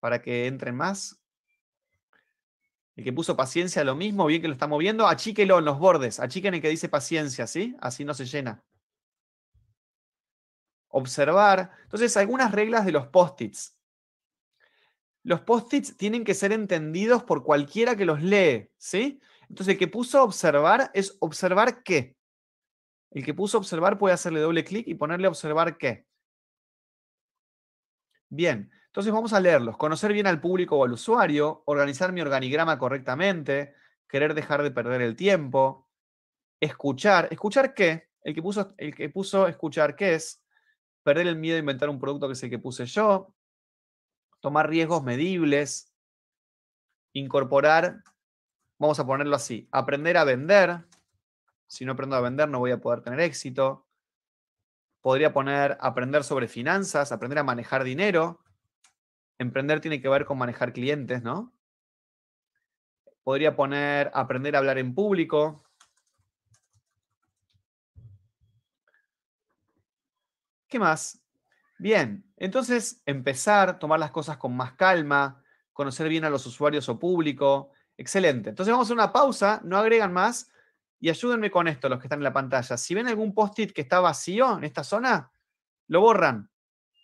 para que entren más. El que puso paciencia, lo mismo, bien que lo está moviendo, achíquelo en los bordes, achíquen el que dice paciencia, ¿sí? Así no se llena. Observar. Entonces, algunas reglas de los post-its. Los post-its tienen que ser entendidos por cualquiera que los lee, ¿sí? Entonces, el que puso observar es observar qué. El que puso observar puede hacerle doble clic y ponerle observar qué. Bien, entonces vamos a leerlos, conocer bien al público o al usuario, organizar mi organigrama correctamente, querer dejar de perder el tiempo, escuchar. ¿Escuchar qué? El que puso, el que puso escuchar qué es perder el miedo a inventar un producto que es el que puse yo, tomar riesgos medibles, incorporar, vamos a ponerlo así, aprender a vender. Si no aprendo a vender no voy a poder tener éxito. Podría poner aprender sobre finanzas, aprender a manejar dinero, Emprender tiene que ver con manejar clientes, ¿no? Podría poner aprender a hablar en público. ¿Qué más? Bien, entonces empezar, tomar las cosas con más calma, conocer bien a los usuarios o público. Excelente. Entonces vamos a una pausa, no agregan más y ayúdenme con esto los que están en la pantalla. Si ven algún post-it que está vacío en esta zona, lo borran.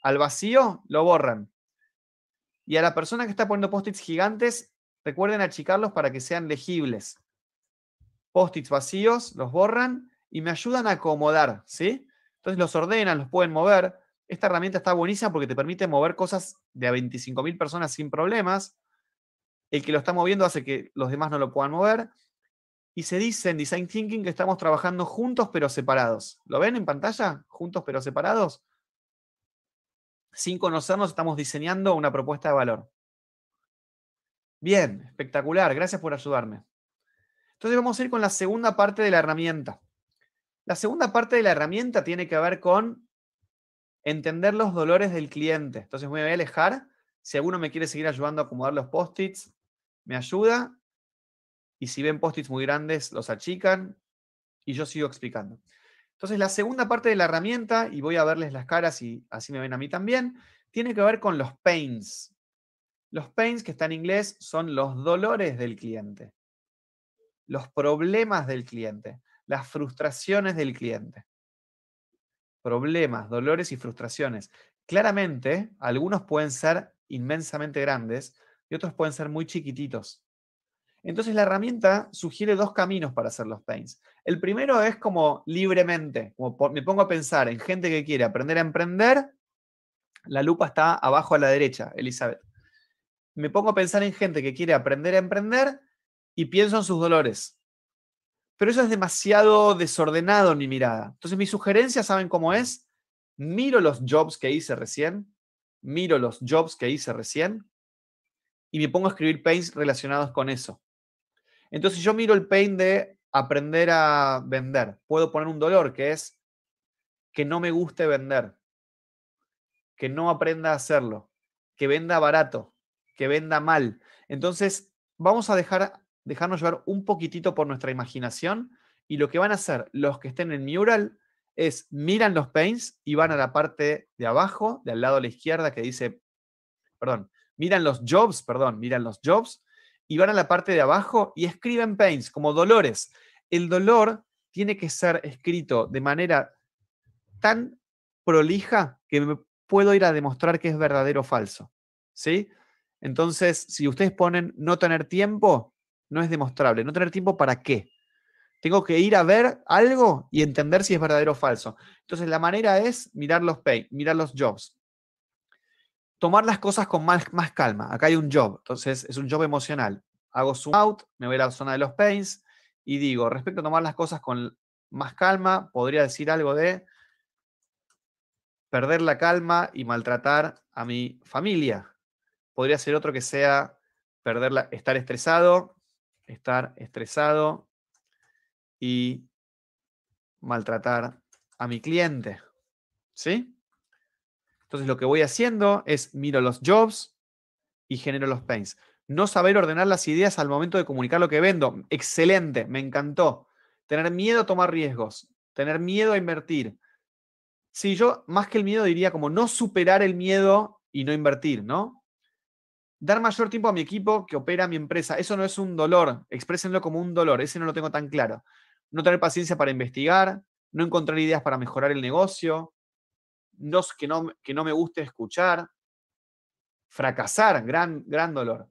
Al vacío, lo borran. Y a la persona que está poniendo post-its gigantes, recuerden achicarlos para que sean legibles. Post-its vacíos, los borran y me ayudan a acomodar, ¿sí? Entonces los ordenan, los pueden mover. Esta herramienta está buenísima porque te permite mover cosas de a 25.000 personas sin problemas. El que lo está moviendo hace que los demás no lo puedan mover. Y se dice en Design Thinking que estamos trabajando juntos pero separados. ¿Lo ven en pantalla? Juntos pero separados sin conocernos estamos diseñando una propuesta de valor. Bien, espectacular, gracias por ayudarme. Entonces vamos a ir con la segunda parte de la herramienta. La segunda parte de la herramienta tiene que ver con entender los dolores del cliente. Entonces me voy a alejar. Si alguno me quiere seguir ayudando a acomodar los post-its, me ayuda. Y si ven post-its muy grandes, los achican. Y yo sigo explicando. Entonces, la segunda parte de la herramienta, y voy a verles las caras y así me ven a mí también, tiene que ver con los pains. Los pains, que está en inglés, son los dolores del cliente, los problemas del cliente, las frustraciones del cliente. Problemas, dolores y frustraciones. Claramente, algunos pueden ser inmensamente grandes y otros pueden ser muy chiquititos. Entonces la herramienta sugiere dos caminos para hacer los paints. El primero es como libremente, como me pongo a pensar en gente que quiere aprender a emprender, la lupa está abajo a la derecha, Elizabeth. Me pongo a pensar en gente que quiere aprender a emprender y pienso en sus dolores. Pero eso es demasiado desordenado en mi mirada. Entonces mi sugerencia, ¿saben cómo es? Miro los jobs que hice recién, miro los jobs que hice recién y me pongo a escribir paints relacionados con eso. Entonces yo miro el pain de aprender a vender. Puedo poner un dolor que es que no me guste vender, que no aprenda a hacerlo, que venda barato, que venda mal. Entonces vamos a dejar, dejarnos llevar un poquitito por nuestra imaginación y lo que van a hacer los que estén en mi Mural es miran los pains y van a la parte de abajo, de al lado a la izquierda que dice, perdón, miran los jobs, perdón, miran los jobs y van a la parte de abajo y escriben pains como dolores. El dolor tiene que ser escrito de manera tan prolija que me puedo ir a demostrar que es verdadero o falso. ¿Sí? Entonces, si ustedes ponen no tener tiempo, no es demostrable. ¿No tener tiempo para qué? Tengo que ir a ver algo y entender si es verdadero o falso. Entonces, la manera es mirar los pains, mirar los jobs tomar las cosas con más, más calma. Acá hay un job, entonces es un job emocional. Hago zoom out, me voy a la zona de los pains y digo, respecto a tomar las cosas con más calma, podría decir algo de perder la calma y maltratar a mi familia. Podría ser otro que sea estar estresado, estar estresado y maltratar a mi cliente. ¿Sí? Entonces lo que voy haciendo es miro los jobs y genero los pains. No saber ordenar las ideas al momento de comunicar lo que vendo. Excelente, me encantó. Tener miedo a tomar riesgos, tener miedo a invertir. Sí, yo más que el miedo diría como no superar el miedo y no invertir, ¿no? Dar mayor tiempo a mi equipo que opera mi empresa. Eso no es un dolor. Exprésenlo como un dolor. Ese no lo tengo tan claro. No tener paciencia para investigar, no encontrar ideas para mejorar el negocio, dos que no, me guste escuchar, fracasar, gran, gran dolor,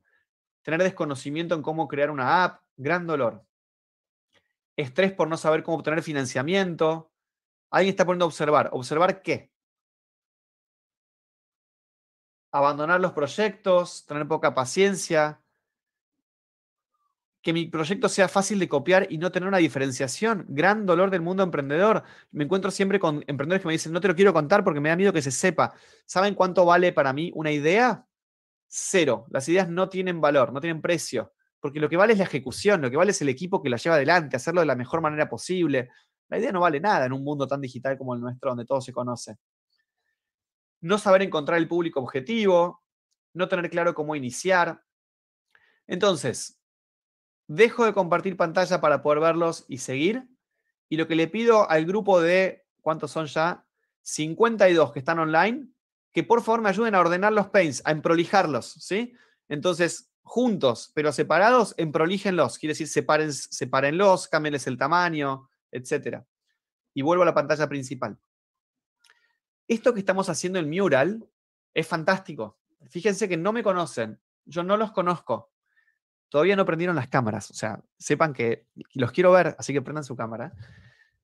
tener desconocimiento en cómo crear una app, gran dolor, estrés por no saber cómo obtener financiamiento, alguien está poniendo a observar, observar qué, abandonar los proyectos, tener poca paciencia, que mi proyecto sea fácil de copiar y no tener una diferenciación. Gran dolor del mundo emprendedor. Me encuentro siempre con emprendedores que me dicen, no te lo quiero contar porque me da miedo que se sepa. ¿Saben cuánto vale para mí una idea? Cero. Las ideas no tienen valor, no tienen precio. Porque lo que vale es la ejecución, lo que vale es el equipo que la lleva adelante, hacerlo de la mejor manera posible. La idea no vale nada en un mundo tan digital como el nuestro, donde todo se conoce. No saber encontrar el público objetivo, no tener claro cómo iniciar. Entonces, dejo de compartir pantalla para poder verlos y seguir. Y lo que le pido al grupo de, ¿cuántos son ya? 52 que están online, que por favor me ayuden a ordenar los paints, a emprolijarlos, ¿sí? Entonces, juntos, pero separados, emprolíjenlos. Quiere decir, separen, sepárenlos, cámbienles el tamaño, etc. Y vuelvo a la pantalla principal. Esto que estamos haciendo en Mural es fantástico. Fíjense que no me conocen, yo no los conozco todavía no prendieron las cámaras, o sea, sepan que los quiero ver, así que prendan su cámara.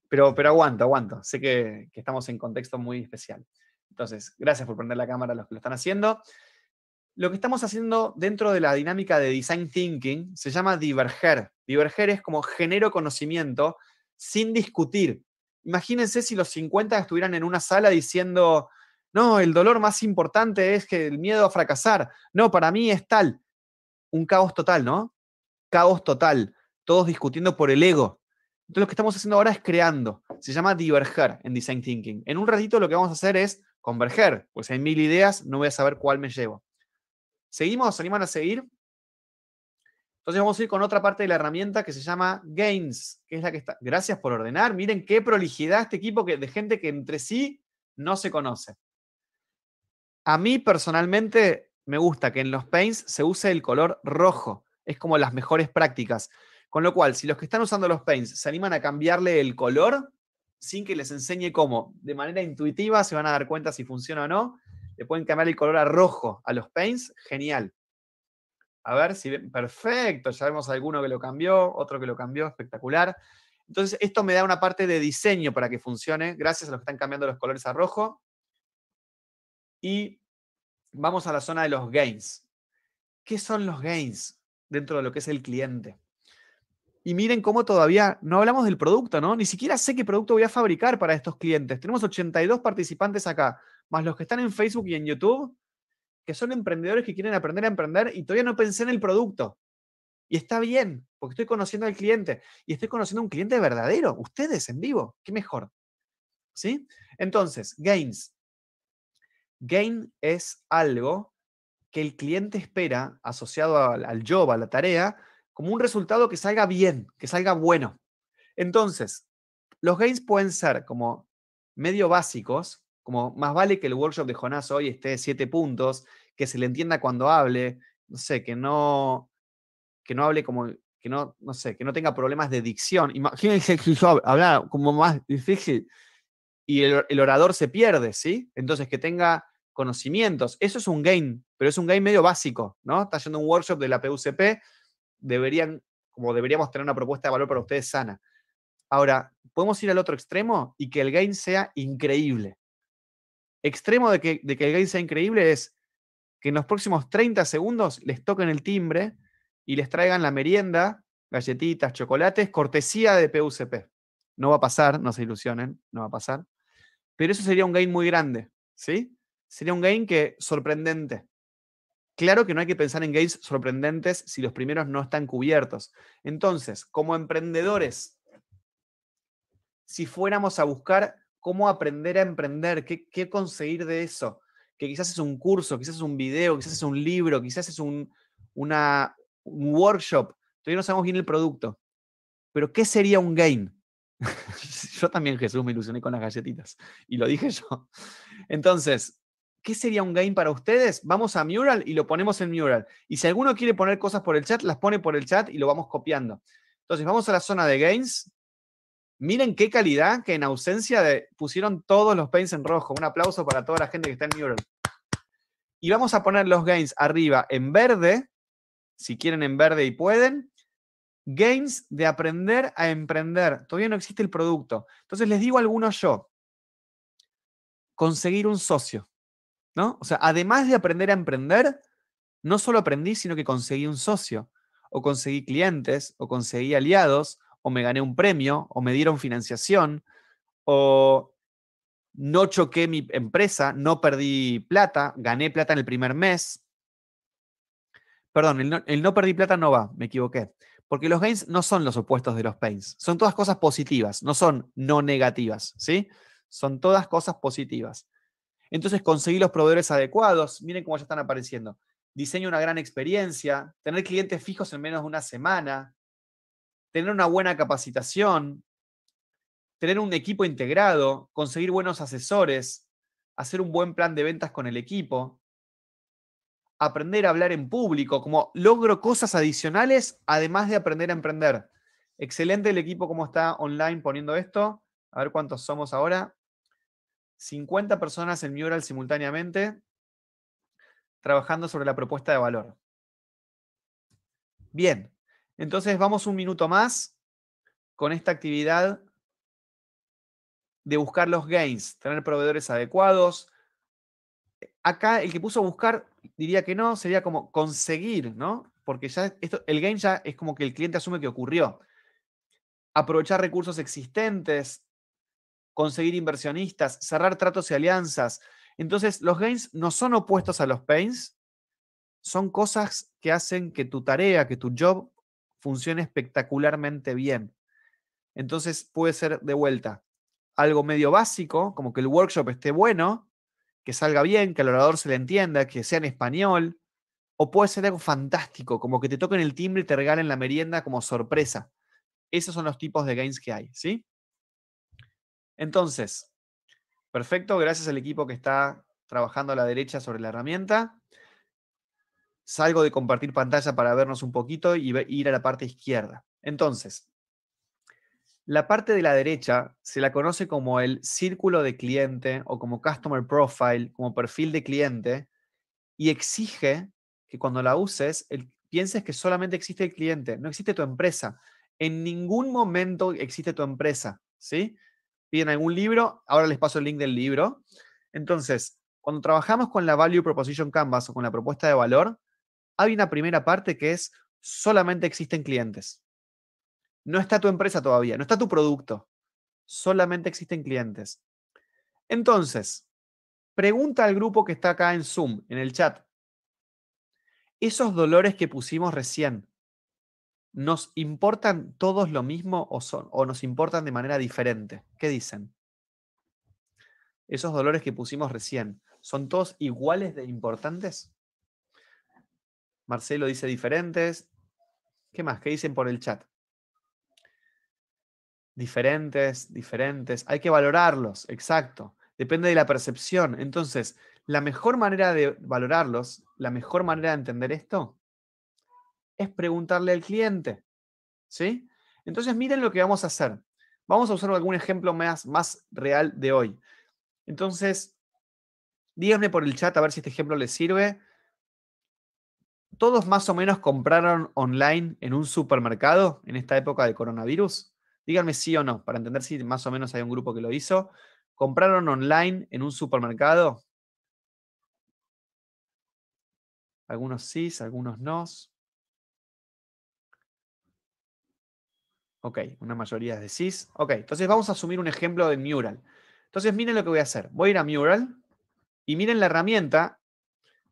Pero, pero aguanto, aguanto. Sé que, estamos en contexto muy especial. Entonces, gracias por prender la cámara a los que lo están haciendo. Lo que estamos haciendo dentro de la dinámica de design thinking se llama diverger. Diverger es como genero conocimiento sin discutir. Imagínense si los 50 estuvieran en una sala diciendo, no, el dolor más importante es que el miedo a fracasar. No, para mí es tal un caos total, ¿no? Caos total, todos discutiendo por el ego. Entonces lo que estamos haciendo ahora es creando, se llama diverger en design thinking. En un ratito lo que vamos a hacer es converger, pues hay mil ideas, no voy a saber cuál me llevo. ¿Seguimos? ¿Se animan a seguir? Entonces vamos a ir con otra parte de la herramienta que se llama Gains, que es la que está. Gracias por ordenar. Miren qué prolijidad este equipo que, de gente que entre sí no se conoce. A mí personalmente me gusta que en los paints se use el color rojo. Es como las mejores prácticas. Con lo cual, si los que están usando los paints se animan a cambiarle el color sin que les enseñe cómo, de manera intuitiva se van a dar cuenta si funciona o no. Le pueden cambiar el color a rojo a los paints. Genial. A ver si perfecto, ya vemos alguno que lo cambió, otro que lo cambió, espectacular. Entonces, esto me da una parte de diseño para que funcione, gracias a los que están cambiando los colores a rojo. Y vamos a la zona de los gains. ¿Qué son los gains dentro de lo que es el cliente? Y miren cómo todavía no hablamos del producto, ¿no? Ni siquiera sé qué producto voy a fabricar para estos clientes. Tenemos 82 participantes acá, más los que están en Facebook y en YouTube, que son emprendedores que quieren aprender a emprender y todavía no pensé en el producto. Y está bien, porque estoy conociendo al cliente y estoy conociendo a un cliente verdadero, ustedes en vivo, qué mejor. ¿Sí? Entonces, gains, Gain es algo que el cliente espera, asociado al, job, a la tarea, como un resultado que salga bien, que salga bueno. Entonces, los gains pueden ser como medio básicos, como más vale que el workshop de Jonás hoy esté siete puntos, que se le entienda cuando hable, no sé, que no, que no hable como, que no, no sé, que no tenga problemas de dicción. Imagínense que yo hablaba como más difícil y el, el orador se pierde, ¿sí? Entonces, que tenga conocimientos. Eso es un gain, pero es un gain medio básico, ¿no? Está yendo un workshop de la PUCP, deberían, como deberíamos tener una propuesta de valor para ustedes sana. Ahora, podemos ir al otro extremo y que el gain sea increíble. Extremo de que, de que el gain sea increíble es que en los próximos 30 segundos les toquen el timbre y les traigan la merienda, galletitas, chocolates, cortesía de PUCP. No va a pasar, no se ilusionen, no va a pasar. Pero eso sería un gain muy grande, ¿sí? sería un game que sorprendente. Claro que no hay que pensar en gains sorprendentes si los primeros no están cubiertos. Entonces, como emprendedores, si fuéramos a buscar cómo aprender a emprender, qué, conseguir de eso, que quizás es un curso, quizás es un video, quizás es un libro, quizás es un, una, un workshop, todavía no sabemos bien el producto. Pero, ¿qué sería un game? yo también, Jesús, me ilusioné con las galletitas. Y lo dije yo. Entonces, ¿qué sería un game para ustedes? Vamos a Mural y lo ponemos en Mural. Y si alguno quiere poner cosas por el chat, las pone por el chat y lo vamos copiando. Entonces, vamos a la zona de games. Miren qué calidad que en ausencia de pusieron todos los paints en rojo. Un aplauso para toda la gente que está en Mural. Y vamos a poner los games arriba en verde, si quieren en verde y pueden. Games de aprender a emprender. Todavía no existe el producto. Entonces les digo algunos yo. Conseguir un socio ¿no? O sea, además de aprender a emprender, no solo aprendí, sino que conseguí un socio, o conseguí clientes, o conseguí aliados, o me gané un premio, o me dieron financiación, o no choqué mi empresa, no perdí plata, gané plata en el primer mes. Perdón, el no, el no perdí plata no va, me equivoqué. Porque los gains no son los opuestos de los pains. Son todas cosas positivas, no son no negativas, ¿sí? Son todas cosas positivas. Entonces conseguir los proveedores adecuados, miren cómo ya están apareciendo. Diseño una gran experiencia, tener clientes fijos en menos de una semana, tener una buena capacitación, tener un equipo integrado, conseguir buenos asesores, hacer un buen plan de ventas con el equipo, aprender a hablar en público, como logro cosas adicionales además de aprender a emprender. Excelente el equipo como está online poniendo esto. A ver cuántos somos ahora. 50 personas en Mural simultáneamente trabajando sobre la propuesta de valor. Bien, entonces vamos un minuto más con esta actividad de buscar los gains, tener proveedores adecuados. Acá el que puso buscar diría que no, sería como conseguir, ¿no? Porque ya esto, el gain ya es como que el cliente asume que ocurrió. Aprovechar recursos existentes, conseguir inversionistas, cerrar tratos y alianzas. Entonces, los gains no son opuestos a los pains, son cosas que hacen que tu tarea, que tu job funcione espectacularmente bien. Entonces, puede ser de vuelta algo medio básico, como que el workshop esté bueno, que salga bien, que el orador se le entienda, que sea en español, o puede ser algo fantástico, como que te toquen el timbre y te regalen la merienda como sorpresa. Esos son los tipos de gains que hay, ¿sí? Entonces, perfecto, gracias al equipo que está trabajando a la derecha sobre la herramienta. Salgo de compartir pantalla para vernos un poquito y ir a la parte izquierda. Entonces, la parte de la derecha se la conoce como el círculo de cliente o como customer profile, como perfil de cliente, y exige que cuando la uses pienses que solamente existe el cliente, no existe tu empresa. En ningún momento existe tu empresa, ¿sí? piden algún libro, ahora les paso el link del libro. Entonces, cuando trabajamos con la Value Proposition Canvas o con la propuesta de valor, hay una primera parte que es solamente existen clientes. No está tu empresa todavía, no está tu producto. Solamente existen clientes. Entonces, pregunta al grupo que está acá en Zoom, en el chat. Esos dolores que pusimos recién, ¿Nos importan todos lo mismo o, son, o nos importan de manera diferente? ¿Qué dicen? Esos dolores que pusimos recién, ¿son todos iguales de importantes? Marcelo dice diferentes. ¿Qué más? ¿Qué dicen por el chat? Diferentes, diferentes. Hay que valorarlos, exacto. Depende de la percepción. Entonces, la mejor manera de valorarlos, la mejor manera de entender esto, es preguntarle al cliente. ¿Sí? Entonces, miren lo que vamos a hacer. Vamos a usar algún ejemplo más, más real de hoy. Entonces, díganme por el chat a ver si este ejemplo les sirve. ¿Todos más o menos compraron online en un supermercado en esta época de coronavirus? Díganme sí o no, para entender si más o menos hay un grupo que lo hizo. ¿Compraron online en un supermercado? Algunos sí, algunos no. Ok, una mayoría de cis. Ok, entonces vamos a asumir un ejemplo de mural. Entonces miren lo que voy a hacer. Voy a ir a mural y miren la herramienta.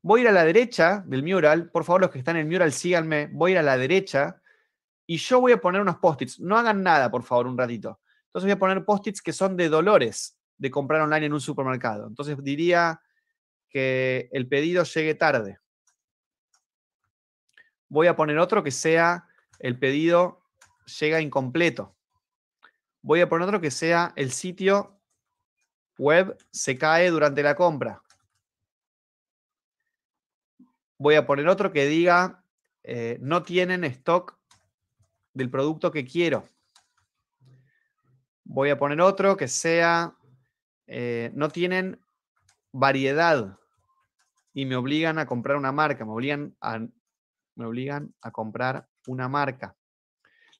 Voy a ir a la derecha del mural. Por favor, los que están en mural, síganme. Voy a ir a la derecha y yo voy a poner unos post-its. No hagan nada, por favor, un ratito. Entonces voy a poner post-its que son de dolores de comprar online en un supermercado. Entonces diría que el pedido llegue tarde. Voy a poner otro que sea el pedido llega incompleto. Voy a poner otro que sea el sitio web se cae durante la compra. Voy a poner otro que diga eh, no tienen stock del producto que quiero. Voy a poner otro que sea eh, no tienen variedad y me obligan a comprar una marca, me obligan me obligan a comprar una marca.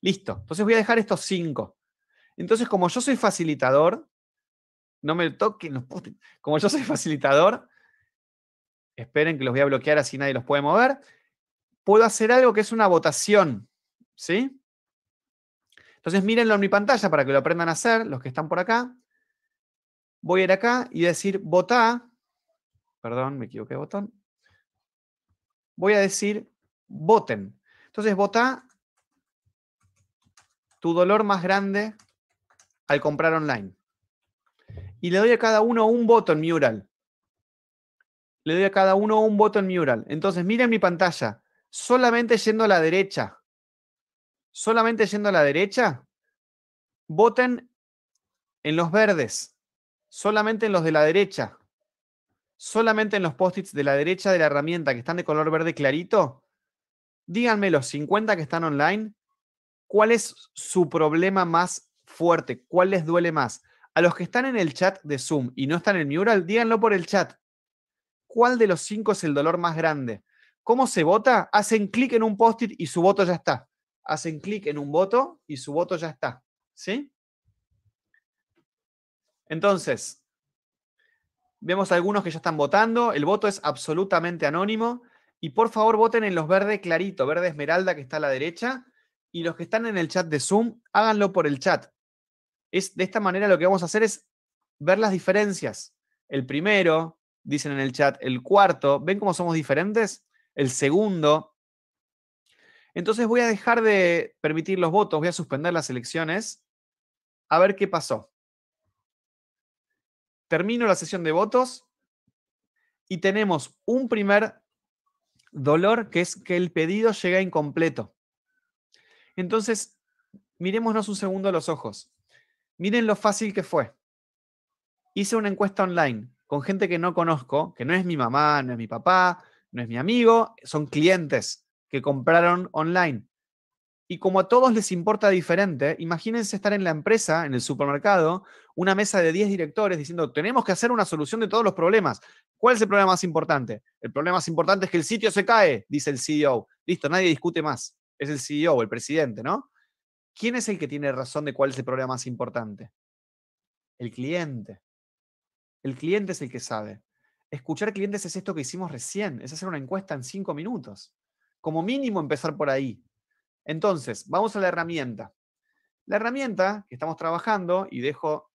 Listo. Entonces voy a dejar estos cinco. Entonces, como yo soy facilitador, no me toquen los Como yo soy facilitador, esperen que los voy a bloquear así nadie los puede mover. Puedo hacer algo que es una votación. ¿Sí? Entonces mírenlo en mi pantalla para que lo aprendan a hacer, los que están por acá. Voy a ir acá y decir votá. Perdón, me equivoqué de botón. Voy a decir voten. Entonces votá tu dolor más grande al comprar online. Y le doy a cada uno un voto en Mural. Le doy a cada uno un botón en Mural. Entonces, miren mi pantalla. Solamente yendo a la derecha. Solamente yendo a la derecha. Voten en los verdes. Solamente en los de la derecha. Solamente en los post-its de la derecha de la herramienta que están de color verde clarito. Díganme los 50 que están online ¿cuál es su problema más fuerte? ¿Cuál les duele más? A los que están en el chat de Zoom y no están en el mural, díganlo por el chat. ¿Cuál de los cinco es el dolor más grande? ¿Cómo se vota? Hacen clic en un post-it y su voto ya está. Hacen clic en un voto y su voto ya está. ¿Sí? Entonces, vemos algunos que ya están votando. El voto es absolutamente anónimo. Y por favor, voten en los verde clarito, verde esmeralda que está a la derecha y los que están en el chat de Zoom, háganlo por el chat. Es, de esta manera lo que vamos a hacer es ver las diferencias. El primero, dicen en el chat, el cuarto, ¿ven cómo somos diferentes? El segundo. Entonces voy a dejar de permitir los votos, voy a suspender las elecciones, a ver qué pasó. Termino la sesión de votos y tenemos un primer dolor que es que el pedido llega incompleto. Entonces, miremosnos un segundo a los ojos. Miren lo fácil que fue. Hice una encuesta online con gente que no conozco, que no es mi mamá, no es mi papá, no es mi amigo, son clientes que compraron online. Y como a todos les importa diferente, imagínense estar en la empresa, en el supermercado, una mesa de 10 directores diciendo, tenemos que hacer una solución de todos los problemas. ¿Cuál es el problema más importante? El problema más importante es que el sitio se cae, dice el CEO. Listo, nadie discute más es el CEO o el presidente, ¿no? ¿Quién es el que tiene razón de cuál es el problema más importante? El cliente. El cliente es el que sabe. Escuchar clientes es esto que hicimos recién, es hacer una encuesta en cinco minutos. Como mínimo empezar por ahí. Entonces, vamos a la herramienta. La herramienta que estamos trabajando, y dejo,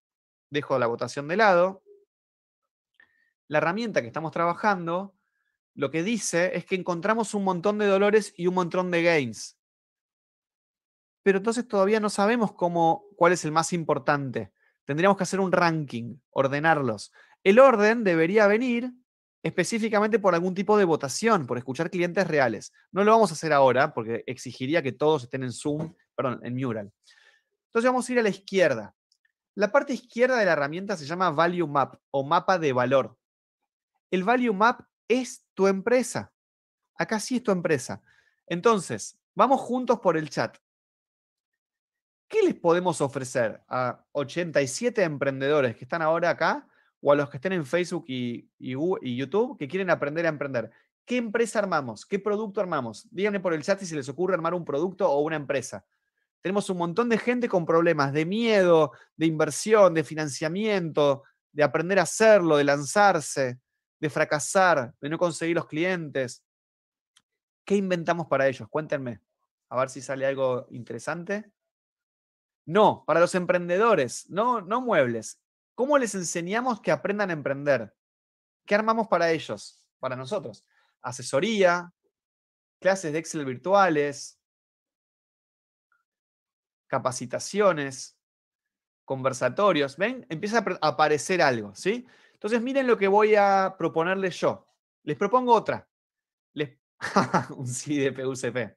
dejo la votación de lado, la herramienta que estamos trabajando lo que dice es que encontramos un montón de dolores y un montón de gains pero entonces todavía no sabemos cómo, cuál es el más importante. Tendríamos que hacer un ranking, ordenarlos. El orden debería venir específicamente por algún tipo de votación, por escuchar clientes reales. No lo vamos a hacer ahora porque exigiría que todos estén en Zoom, perdón, en Mural. Entonces vamos a ir a la izquierda. La parte izquierda de la herramienta se llama Value Map o mapa de valor. El Value Map es tu empresa. Acá sí es tu empresa. Entonces, vamos juntos por el chat. ¿qué les podemos ofrecer a 87 emprendedores que están ahora acá o a los que estén en Facebook y, YouTube que quieren aprender a emprender? ¿Qué empresa armamos? ¿Qué producto armamos? Díganme por el chat si se les ocurre armar un producto o una empresa. Tenemos un montón de gente con problemas de miedo, de inversión, de financiamiento, de aprender a hacerlo, de lanzarse, de fracasar, de no conseguir los clientes. ¿Qué inventamos para ellos? Cuéntenme. A ver si sale algo interesante. No, para los emprendedores, no, no muebles. ¿Cómo les enseñamos que aprendan a emprender? ¿Qué armamos para ellos, para nosotros? Asesoría, clases de Excel virtuales, capacitaciones, conversatorios. ¿Ven? Empieza a aparecer algo, ¿sí? Entonces miren lo que voy a proponerles yo. Les propongo otra. Un sí de PUCP.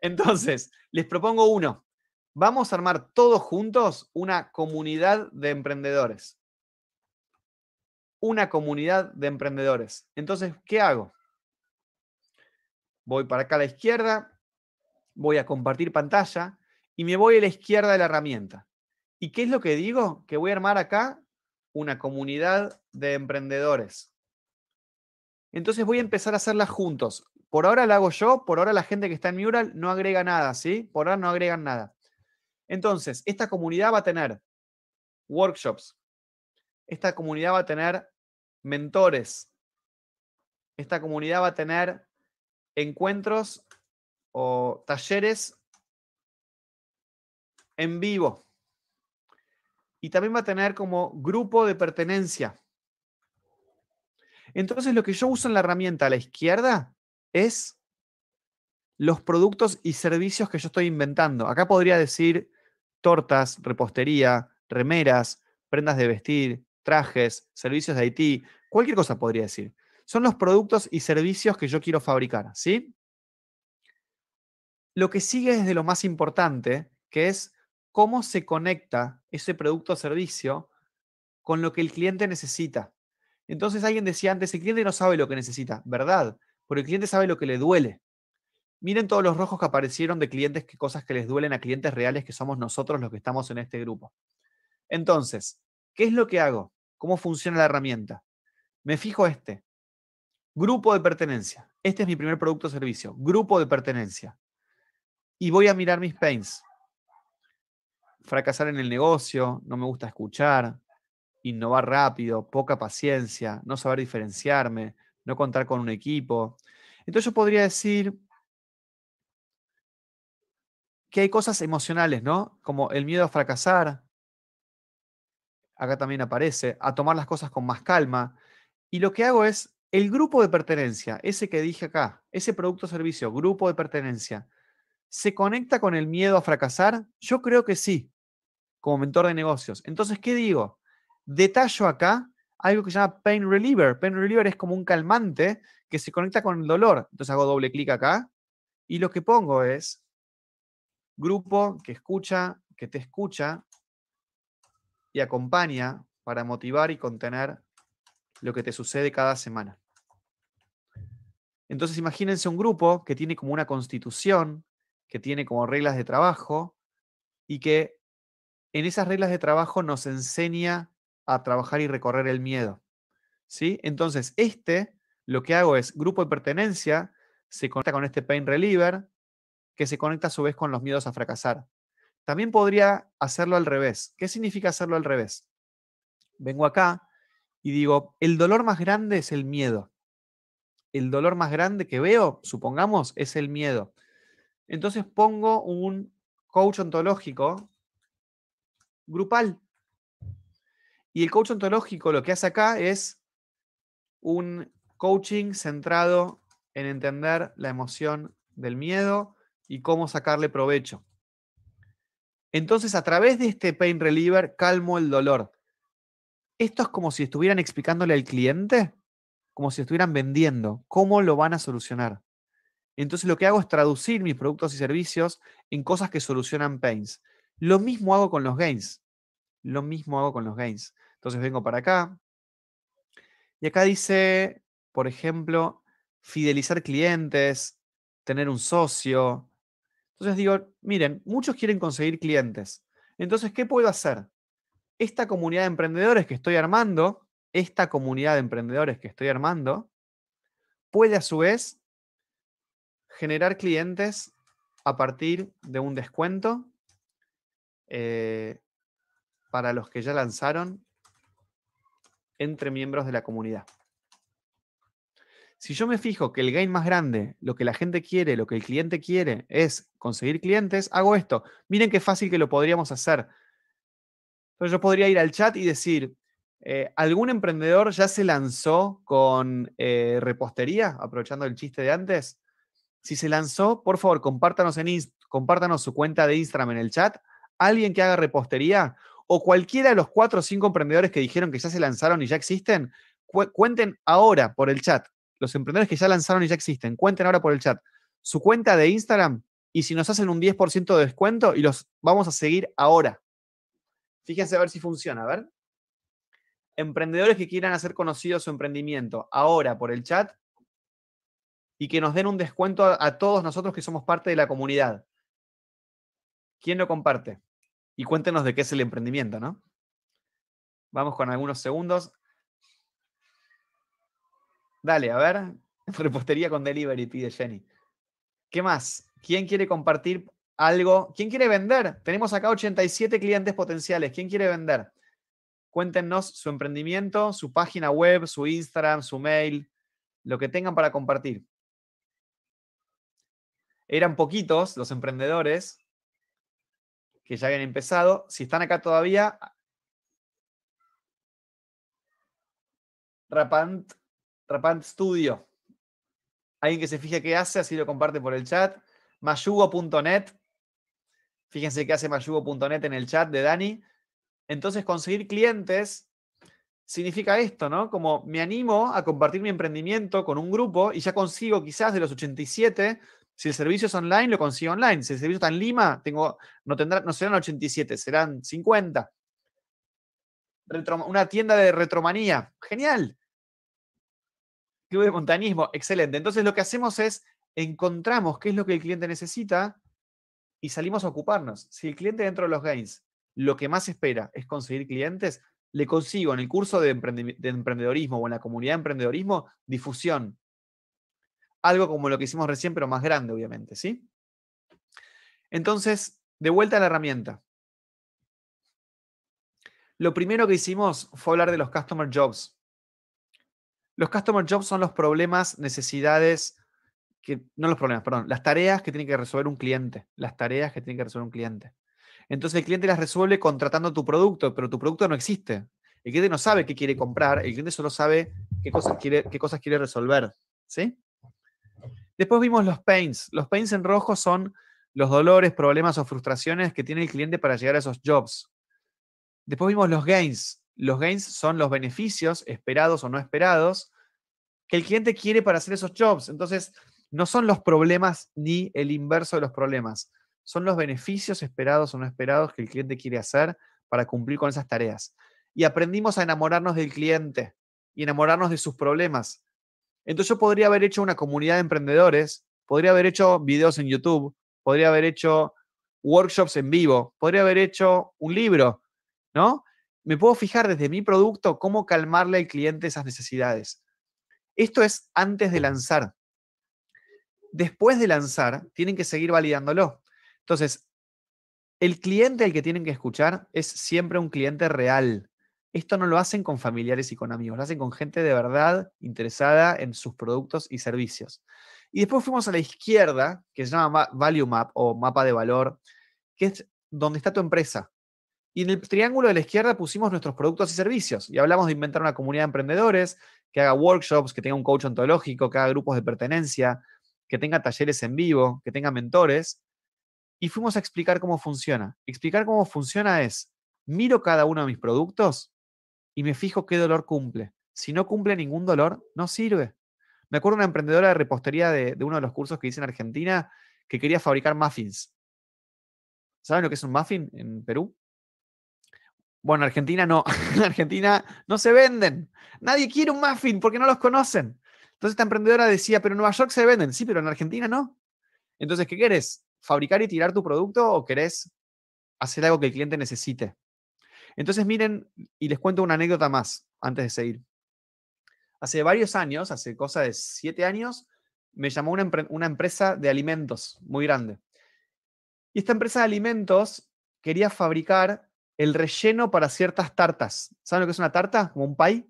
Entonces, les propongo uno. Vamos a armar todos juntos una comunidad de emprendedores. Una comunidad de emprendedores. Entonces, ¿qué hago? Voy para acá a la izquierda, voy a compartir pantalla y me voy a la izquierda de la herramienta. ¿Y qué es lo que digo? Que voy a armar acá una comunidad de emprendedores. Entonces voy a empezar a hacerla juntos. Por ahora la hago yo, por ahora la gente que está en Mural no agrega nada, ¿sí? Por ahora no agregan nada. Entonces, esta comunidad va a tener workshops, esta comunidad va a tener mentores, esta comunidad va a tener encuentros o talleres en vivo. Y también va a tener como grupo de pertenencia. Entonces lo que yo uso en la herramienta a la izquierda es los productos y servicios que yo estoy inventando. Acá podría decir tortas, repostería, remeras, prendas de vestir, trajes, servicios de Haití, cualquier cosa podría decir. Son los productos y servicios que yo quiero fabricar, ¿sí? Lo que sigue es de lo más importante, que es cómo se conecta ese producto o servicio con lo que el cliente necesita. Entonces alguien decía antes, el cliente no sabe lo que necesita, ¿verdad? Porque el cliente sabe lo que le duele. Miren todos los rojos que aparecieron de clientes, que cosas que les duelen a clientes reales que somos nosotros los que estamos en este grupo. Entonces, ¿qué es lo que hago? ¿Cómo funciona la herramienta? Me fijo este. Grupo de pertenencia. Este es mi primer producto o servicio. Grupo de pertenencia. Y voy a mirar mis pains. Fracasar en el negocio, no me gusta escuchar, innovar rápido, poca paciencia, no saber diferenciarme, no contar con un equipo. Entonces yo podría decir, que hay cosas emocionales, ¿no? Como el miedo a fracasar, acá también aparece, a tomar las cosas con más calma. Y lo que hago es el grupo de pertenencia, ese que dije acá, ese producto o servicio, grupo de pertenencia, ¿se conecta con el miedo a fracasar? Yo creo que sí, como mentor de negocios. Entonces, ¿qué digo? Detallo acá algo que se llama pain reliever. Pain reliever es como un calmante que se conecta con el dolor. Entonces hago doble clic acá y lo que pongo es grupo que escucha, que te escucha y acompaña para motivar y contener lo que te sucede cada semana. Entonces imagínense un grupo que tiene como una constitución, que tiene como reglas de trabajo y que en esas reglas de trabajo nos enseña a trabajar y recorrer el miedo. ¿sí? Entonces, este, lo que hago es grupo de pertenencia, se conecta con este pain reliever, que se conecta a su vez con los miedos a fracasar. También podría hacerlo al revés. ¿Qué significa hacerlo al revés? Vengo acá y digo, el dolor más grande es el miedo. El dolor más grande que veo, supongamos, es el miedo. Entonces pongo un coach ontológico grupal. Y el coach ontológico lo que hace acá es un coaching centrado en entender la emoción del miedo, y cómo sacarle provecho. Entonces, a través de este pain reliever, calmo el dolor. Esto es como si estuvieran explicándole al cliente, como si estuvieran vendiendo, cómo lo van a solucionar. Entonces, lo que hago es traducir mis productos y servicios en cosas que solucionan pains. Lo mismo hago con los gains. Lo mismo hago con los gains. Entonces, vengo para acá. Y acá dice, por ejemplo, fidelizar clientes, tener un socio, entonces digo, miren, muchos quieren conseguir clientes. Entonces, ¿qué puedo hacer? Esta comunidad de emprendedores que estoy armando, esta comunidad de emprendedores que estoy armando, puede a su vez generar clientes a partir de un descuento eh, para los que ya lanzaron entre miembros de la comunidad. Si yo me fijo que el gain más grande, lo que la gente quiere, lo que el cliente quiere, es conseguir clientes, hago esto. Miren qué fácil que lo podríamos hacer. Entonces yo podría ir al chat y decir, eh, ¿algún emprendedor ya se lanzó con eh, repostería? Aprovechando el chiste de antes. Si se lanzó, por favor, compártanos, en su cuenta de Instagram en el chat. Alguien que haga repostería o cualquiera de los cuatro o cinco emprendedores que dijeron que ya se lanzaron y ya existen, cuenten ahora por el chat los emprendedores que ya lanzaron y ya existen, cuenten ahora por el chat su cuenta de Instagram y si nos hacen un 10% de descuento y los vamos a seguir ahora. Fíjense a ver si funciona, a ver. Emprendedores que quieran hacer conocido su emprendimiento ahora por el chat y que nos den un descuento a, todos nosotros que somos parte de la comunidad. ¿Quién lo comparte? Y cuéntenos de qué es el emprendimiento, ¿no? Vamos con algunos segundos. Dale, a ver. Repostería con delivery, pide Jenny. ¿Qué más? ¿Quién quiere compartir algo? ¿Quién quiere vender? Tenemos acá 87 clientes potenciales. ¿Quién quiere vender? Cuéntenos su emprendimiento, su página web, su Instagram, su mail, lo que tengan para compartir. Eran poquitos los emprendedores que ya habían empezado. Si están acá todavía, Rapant Rapant Studio. Alguien que se fije qué hace, así lo comparte por el chat. Mayugo.net. Fíjense qué hace mayugo.net en el chat de Dani. Entonces, conseguir clientes significa esto, ¿no? Como me animo a compartir mi emprendimiento con un grupo y ya consigo quizás de los 87, si el servicio es online, lo consigo online. Si el servicio está en Lima, tengo, no, tendrá, no serán 87, serán 50. una tienda de retromanía. Genial. Club de montañismo, excelente. Entonces lo que hacemos es encontramos qué es lo que el cliente necesita y salimos a ocuparnos. Si el cliente dentro de los gains lo que más espera es conseguir clientes, le consigo en el curso de, emprendedorismo o en la comunidad de emprendedorismo difusión. Algo como lo que hicimos recién, pero más grande, obviamente, ¿sí? Entonces, de vuelta a la herramienta. Lo primero que hicimos fue hablar de los customer jobs. Los customer jobs son los problemas, necesidades, que, no los problemas, perdón, las tareas que tiene que resolver un cliente. Las tareas que tiene que resolver un cliente. Entonces el cliente las resuelve contratando tu producto, pero tu producto no existe. El cliente no sabe qué quiere comprar, el cliente solo sabe qué cosas quiere, qué cosas quiere resolver. ¿sí? Después vimos los pains. Los pains en rojo son los dolores, problemas o frustraciones que tiene el cliente para llegar a esos jobs. Después vimos los gains. Los gains son los beneficios esperados o no esperados que el cliente quiere para hacer esos jobs. Entonces, no son los problemas ni el inverso de los problemas. Son los beneficios esperados o no esperados que el cliente quiere hacer para cumplir con esas tareas. Y aprendimos a enamorarnos del cliente y enamorarnos de sus problemas. Entonces yo podría haber hecho una comunidad de emprendedores, podría haber hecho videos en YouTube, podría haber hecho workshops en vivo, podría haber hecho un libro, ¿no? me puedo fijar desde mi producto cómo calmarle al cliente esas necesidades. Esto es antes de lanzar. Después de lanzar, tienen que seguir validándolo. Entonces, el cliente al que tienen que escuchar es siempre un cliente real. Esto no lo hacen con familiares y con amigos, lo hacen con gente de verdad interesada en sus productos y servicios. Y después fuimos a la izquierda, que se llama Value Map o mapa de valor, que es donde está tu empresa. Y en el triángulo de la izquierda pusimos nuestros productos y servicios. Y hablamos de inventar una comunidad de emprendedores que haga workshops, que tenga un coach ontológico, que haga grupos de pertenencia, que tenga talleres en vivo, que tenga mentores. Y fuimos a explicar cómo funciona. Explicar cómo funciona es, miro cada uno de mis productos y me fijo qué dolor cumple. Si no cumple ningún dolor, no sirve. Me acuerdo una emprendedora de repostería de, de uno de los cursos que hice en Argentina que quería fabricar muffins. ¿Saben lo que es un muffin en Perú? Bueno, Argentina no. en Argentina no se venden. Nadie quiere un muffin porque no los conocen. Entonces esta emprendedora decía, pero en Nueva York se venden. Sí, pero en Argentina no. Entonces, ¿qué querés? ¿Fabricar y tirar tu producto o querés hacer algo que el cliente necesite? Entonces, miren, y les cuento una anécdota más antes de seguir. Hace varios años, hace cosa de siete años, me llamó una empresa de alimentos muy grande. Y esta empresa de alimentos quería fabricar el relleno para ciertas tartas. ¿Saben lo que es una tarta? ¿Como un pie?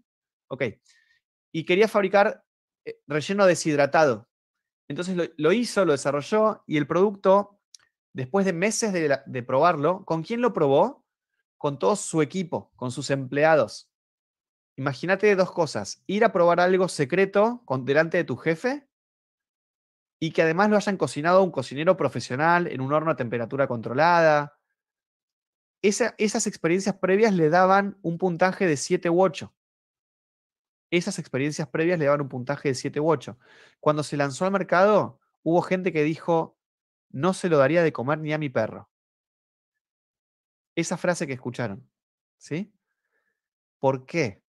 Ok. Y quería fabricar eh, relleno deshidratado. Entonces lo, hizo, lo desarrolló y el producto, después de meses de, probarlo, ¿con quién lo probó? Con todo su equipo, con sus empleados. Imagínate dos cosas, ir a probar algo secreto con, delante de tu jefe y que además lo hayan cocinado un cocinero profesional en un horno a temperatura controlada, esas experiencias previas le daban un puntaje de 7 u 8. Esas experiencias previas le daban un puntaje de 7 u 8. Cuando se lanzó al mercado, hubo gente que dijo, no se lo daría de comer ni a mi perro. Esa frase que escucharon. ¿Sí? ¿Por qué?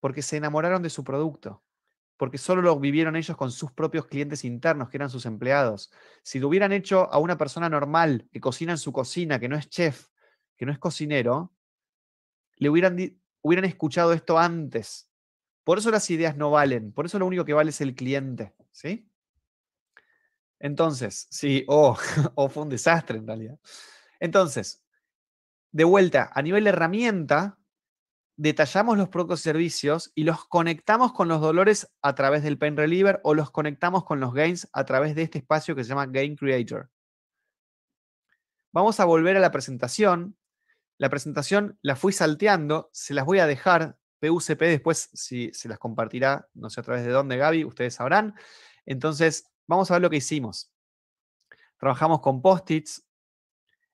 Porque se enamoraron de su producto. Porque solo lo vivieron ellos con sus propios clientes internos, que eran sus empleados. Si lo hubieran hecho a una persona normal que cocina en su cocina, que no es chef, que no es cocinero, le hubieran, hubieran escuchado esto antes. Por eso las ideas no valen, por eso lo único que vale es el cliente, ¿sí? Entonces, sí, o oh, fue un desastre en realidad. Entonces, de vuelta, a nivel herramienta, detallamos los productos y servicios y los conectamos con los dolores a través del Pain Reliever o los conectamos con los gains a través de este espacio que se llama Game Creator. Vamos a volver a la presentación la presentación la fui salteando, se las voy a dejar. PUCP después, si se las compartirá, no sé a través de dónde, Gaby, ustedes sabrán. Entonces, vamos a ver lo que hicimos. Trabajamos con post-its,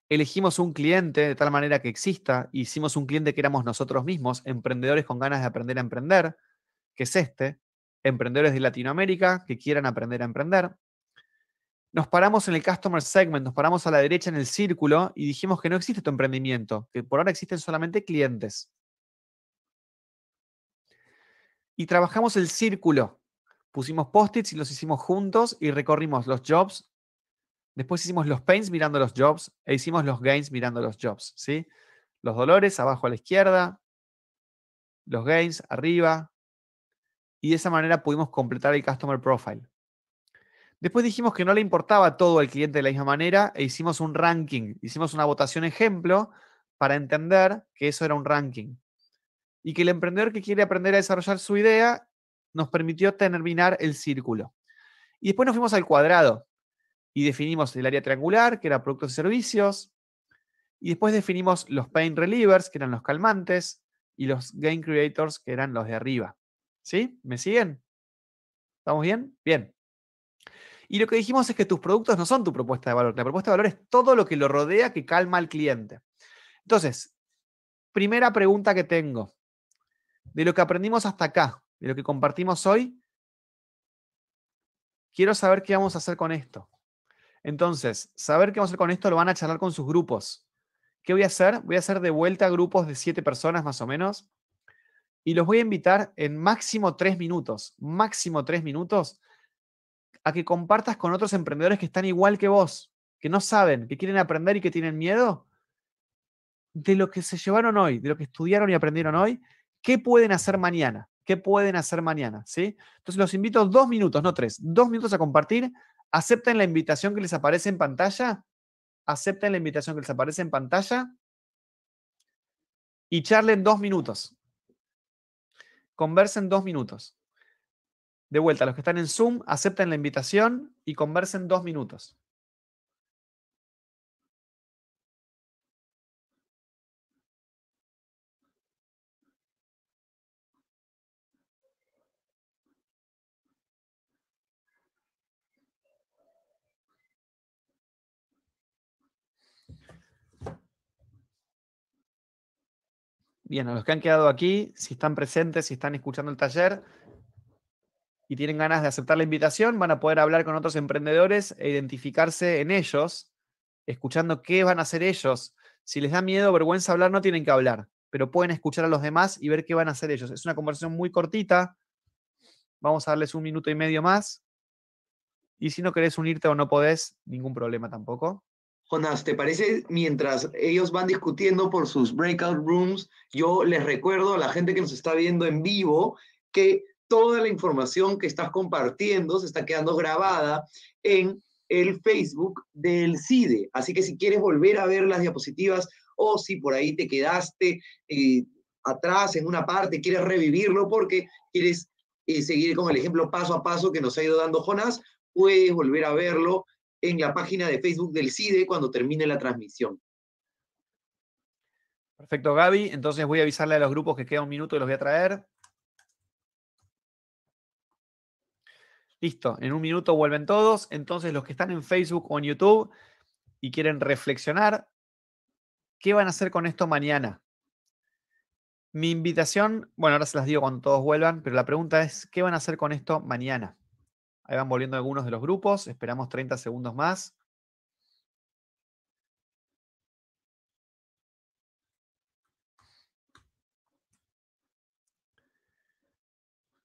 elegimos un cliente de tal manera que exista, hicimos un cliente que éramos nosotros mismos, emprendedores con ganas de aprender a emprender, que es este, emprendedores de Latinoamérica que quieran aprender a emprender nos paramos en el customer segment, nos paramos a la derecha en el círculo y dijimos que no existe tu emprendimiento, que por ahora existen solamente clientes. Y trabajamos el círculo. Pusimos post-its y los hicimos juntos y recorrimos los jobs. Después hicimos los pains mirando los jobs e hicimos los gains mirando los jobs. ¿sí? Los dolores abajo a la izquierda, los gains arriba. Y de esa manera pudimos completar el customer profile. Después dijimos que no le importaba todo al cliente de la misma manera e hicimos un ranking, hicimos una votación ejemplo para entender que eso era un ranking. Y que el emprendedor que quiere aprender a desarrollar su idea nos permitió terminar el círculo. Y después nos fuimos al cuadrado y definimos el área triangular, que era productos y servicios. Y después definimos los pain relievers, que eran los calmantes, y los gain creators, que eran los de arriba. ¿Sí? ¿Me siguen? ¿Estamos bien? Bien. Y lo que dijimos es que tus productos no son tu propuesta de valor. La propuesta de valor es todo lo que lo rodea que calma al cliente. Entonces, primera pregunta que tengo. De lo que aprendimos hasta acá, de lo que compartimos hoy, quiero saber qué vamos a hacer con esto. Entonces, saber qué vamos a hacer con esto lo van a charlar con sus grupos. ¿Qué voy a hacer? Voy a hacer de vuelta grupos de siete personas más o menos. Y los voy a invitar en máximo tres minutos. Máximo tres minutos a que compartas con otros emprendedores que están igual que vos, que no saben, que quieren aprender y que tienen miedo, de lo que se llevaron hoy, de lo que estudiaron y aprendieron hoy, ¿qué pueden hacer mañana? ¿Qué pueden hacer mañana? ¿Sí? Entonces los invito dos minutos, no tres, dos minutos a compartir. Acepten la invitación que les aparece en pantalla. Acepten la invitación que les aparece en pantalla. Y charlen dos minutos. Conversen dos minutos. De vuelta, los que están en Zoom, acepten la invitación y conversen dos minutos. Bien, a los que han quedado aquí, si están presentes, si están escuchando el taller, y tienen ganas de aceptar la invitación, van a poder hablar con otros emprendedores e identificarse en ellos, escuchando qué van a hacer ellos. Si les da miedo o vergüenza hablar, no tienen que hablar, pero pueden escuchar a los demás y ver qué van a hacer ellos. Es una conversación muy cortita. Vamos a darles un minuto y medio más. Y si no querés unirte o no podés, ningún problema tampoco. Jonas, ¿te parece mientras ellos van discutiendo por sus breakout rooms, yo les recuerdo a la gente que nos está viendo en vivo que toda la información que estás compartiendo se está quedando grabada en el Facebook del CIDE. Así que si quieres volver a ver las diapositivas o si por ahí te quedaste eh, atrás en una parte, quieres revivirlo porque quieres eh, seguir con el ejemplo paso a paso que nos ha ido dando Jonás, puedes volver a verlo en la página de Facebook del CIDE cuando termine la transmisión. Perfecto, Gaby. Entonces voy a avisarle a los grupos que queda un minuto y los voy a traer. Listo, en un minuto vuelven todos. Entonces, los que están en Facebook o en YouTube y quieren reflexionar, ¿qué van a hacer con esto mañana? Mi invitación, bueno, ahora se las digo cuando todos vuelvan, pero la pregunta es, ¿qué van a hacer con esto mañana? Ahí van volviendo algunos de los grupos, esperamos 30 segundos más.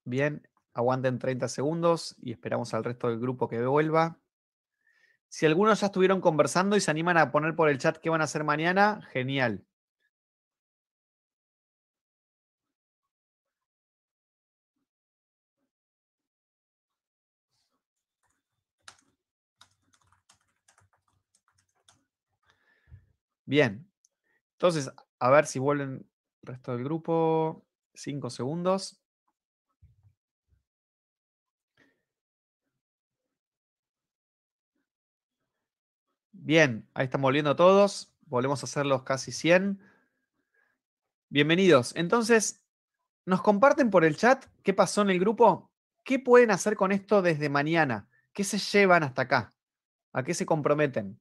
Bien, aguanten 30 segundos y esperamos al resto del grupo que vuelva. Si algunos ya estuvieron conversando y se animan a poner por el chat qué van a hacer mañana, genial. Bien, entonces, a ver si vuelven el resto del grupo. Cinco segundos. Bien, ahí están volviendo todos. Volvemos a hacerlos casi 100. Bienvenidos. Entonces, nos comparten por el chat qué pasó en el grupo, qué pueden hacer con esto desde mañana, qué se llevan hasta acá, a qué se comprometen.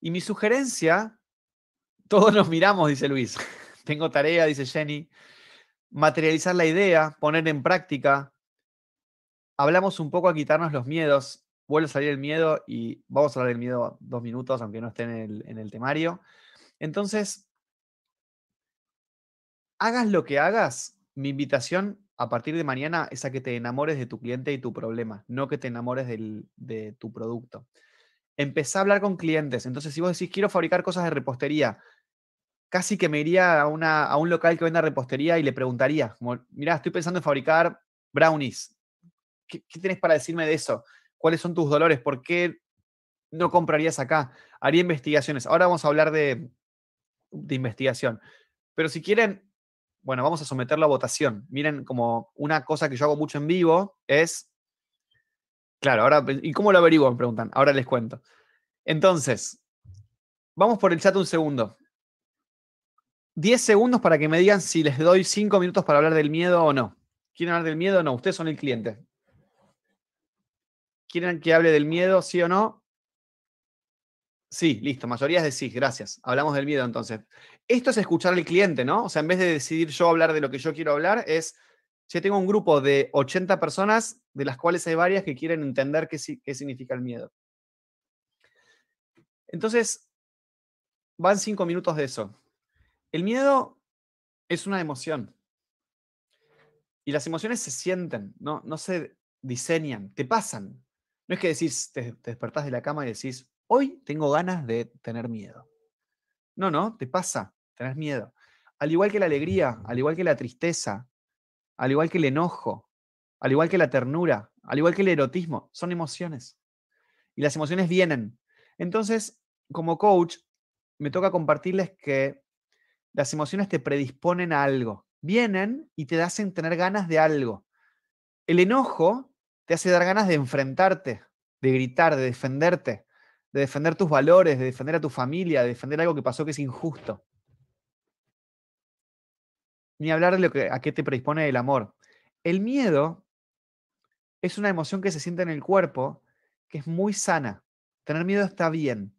Y mi sugerencia, todos nos miramos, dice Luis. Tengo tarea, dice Jenny. Materializar la idea, poner en práctica, hablamos un poco a quitarnos los miedos. Vuelve a salir el miedo y vamos a hablar del miedo dos minutos, aunque no esté en el, temario. Entonces, hagas lo que hagas, mi invitación a partir de mañana es a que te enamores de tu cliente y tu problema, no que te enamores de tu producto. Empezá a hablar con clientes. Entonces, si vos decís, quiero fabricar cosas de repostería, casi que me iría a, una, a un local que venda repostería y le preguntaría, como, mirá, estoy pensando en fabricar brownies ¿Qué, ¿Qué tenés para decirme de eso? ¿Cuáles son tus dolores? ¿Por qué no comprarías acá? Haría investigaciones. Ahora vamos a hablar de, investigación. Pero si quieren, bueno, vamos a someterlo a votación. Miren, como una cosa que yo hago mucho en vivo es. Claro, ahora. ¿Y cómo lo averiguo? Me preguntan. Ahora les cuento. Entonces, vamos por el chat un segundo. Diez segundos para que me digan si les doy cinco minutos para hablar del miedo o no. ¿Quieren hablar del miedo o no? Ustedes son el cliente. ¿Quieren que hable del miedo, sí o no? Sí, listo, mayoría es de sí, gracias. Hablamos del miedo entonces. Esto es escuchar al cliente, ¿no? O sea, en vez de decidir yo hablar de lo que yo quiero hablar, es, yo tengo un grupo de 80 personas, de las cuales hay varias que quieren entender qué, qué significa el miedo. Entonces, van cinco minutos de eso. El miedo es una emoción. Y las emociones se sienten, no, no se diseñan, te pasan. No es que decís, te, te despertás de la cama y decís, hoy tengo ganas de tener miedo. No, no, te pasa, tenés miedo. Al igual que la alegría, al igual que la tristeza, al igual que el enojo, al igual que la ternura, al igual que el erotismo, son emociones. Y las emociones vienen. Entonces, como coach, me toca compartirles que las emociones te predisponen a algo. Vienen y te hacen tener ganas de algo. El enojo te hace dar ganas de enfrentarte, de gritar, de defenderte, de defender tus valores, de defender a tu familia, de defender algo que pasó que es injusto. Ni hablar de lo que, a qué te predispone el amor. El miedo es una emoción que se siente en el cuerpo que es muy sana. Tener miedo está bien.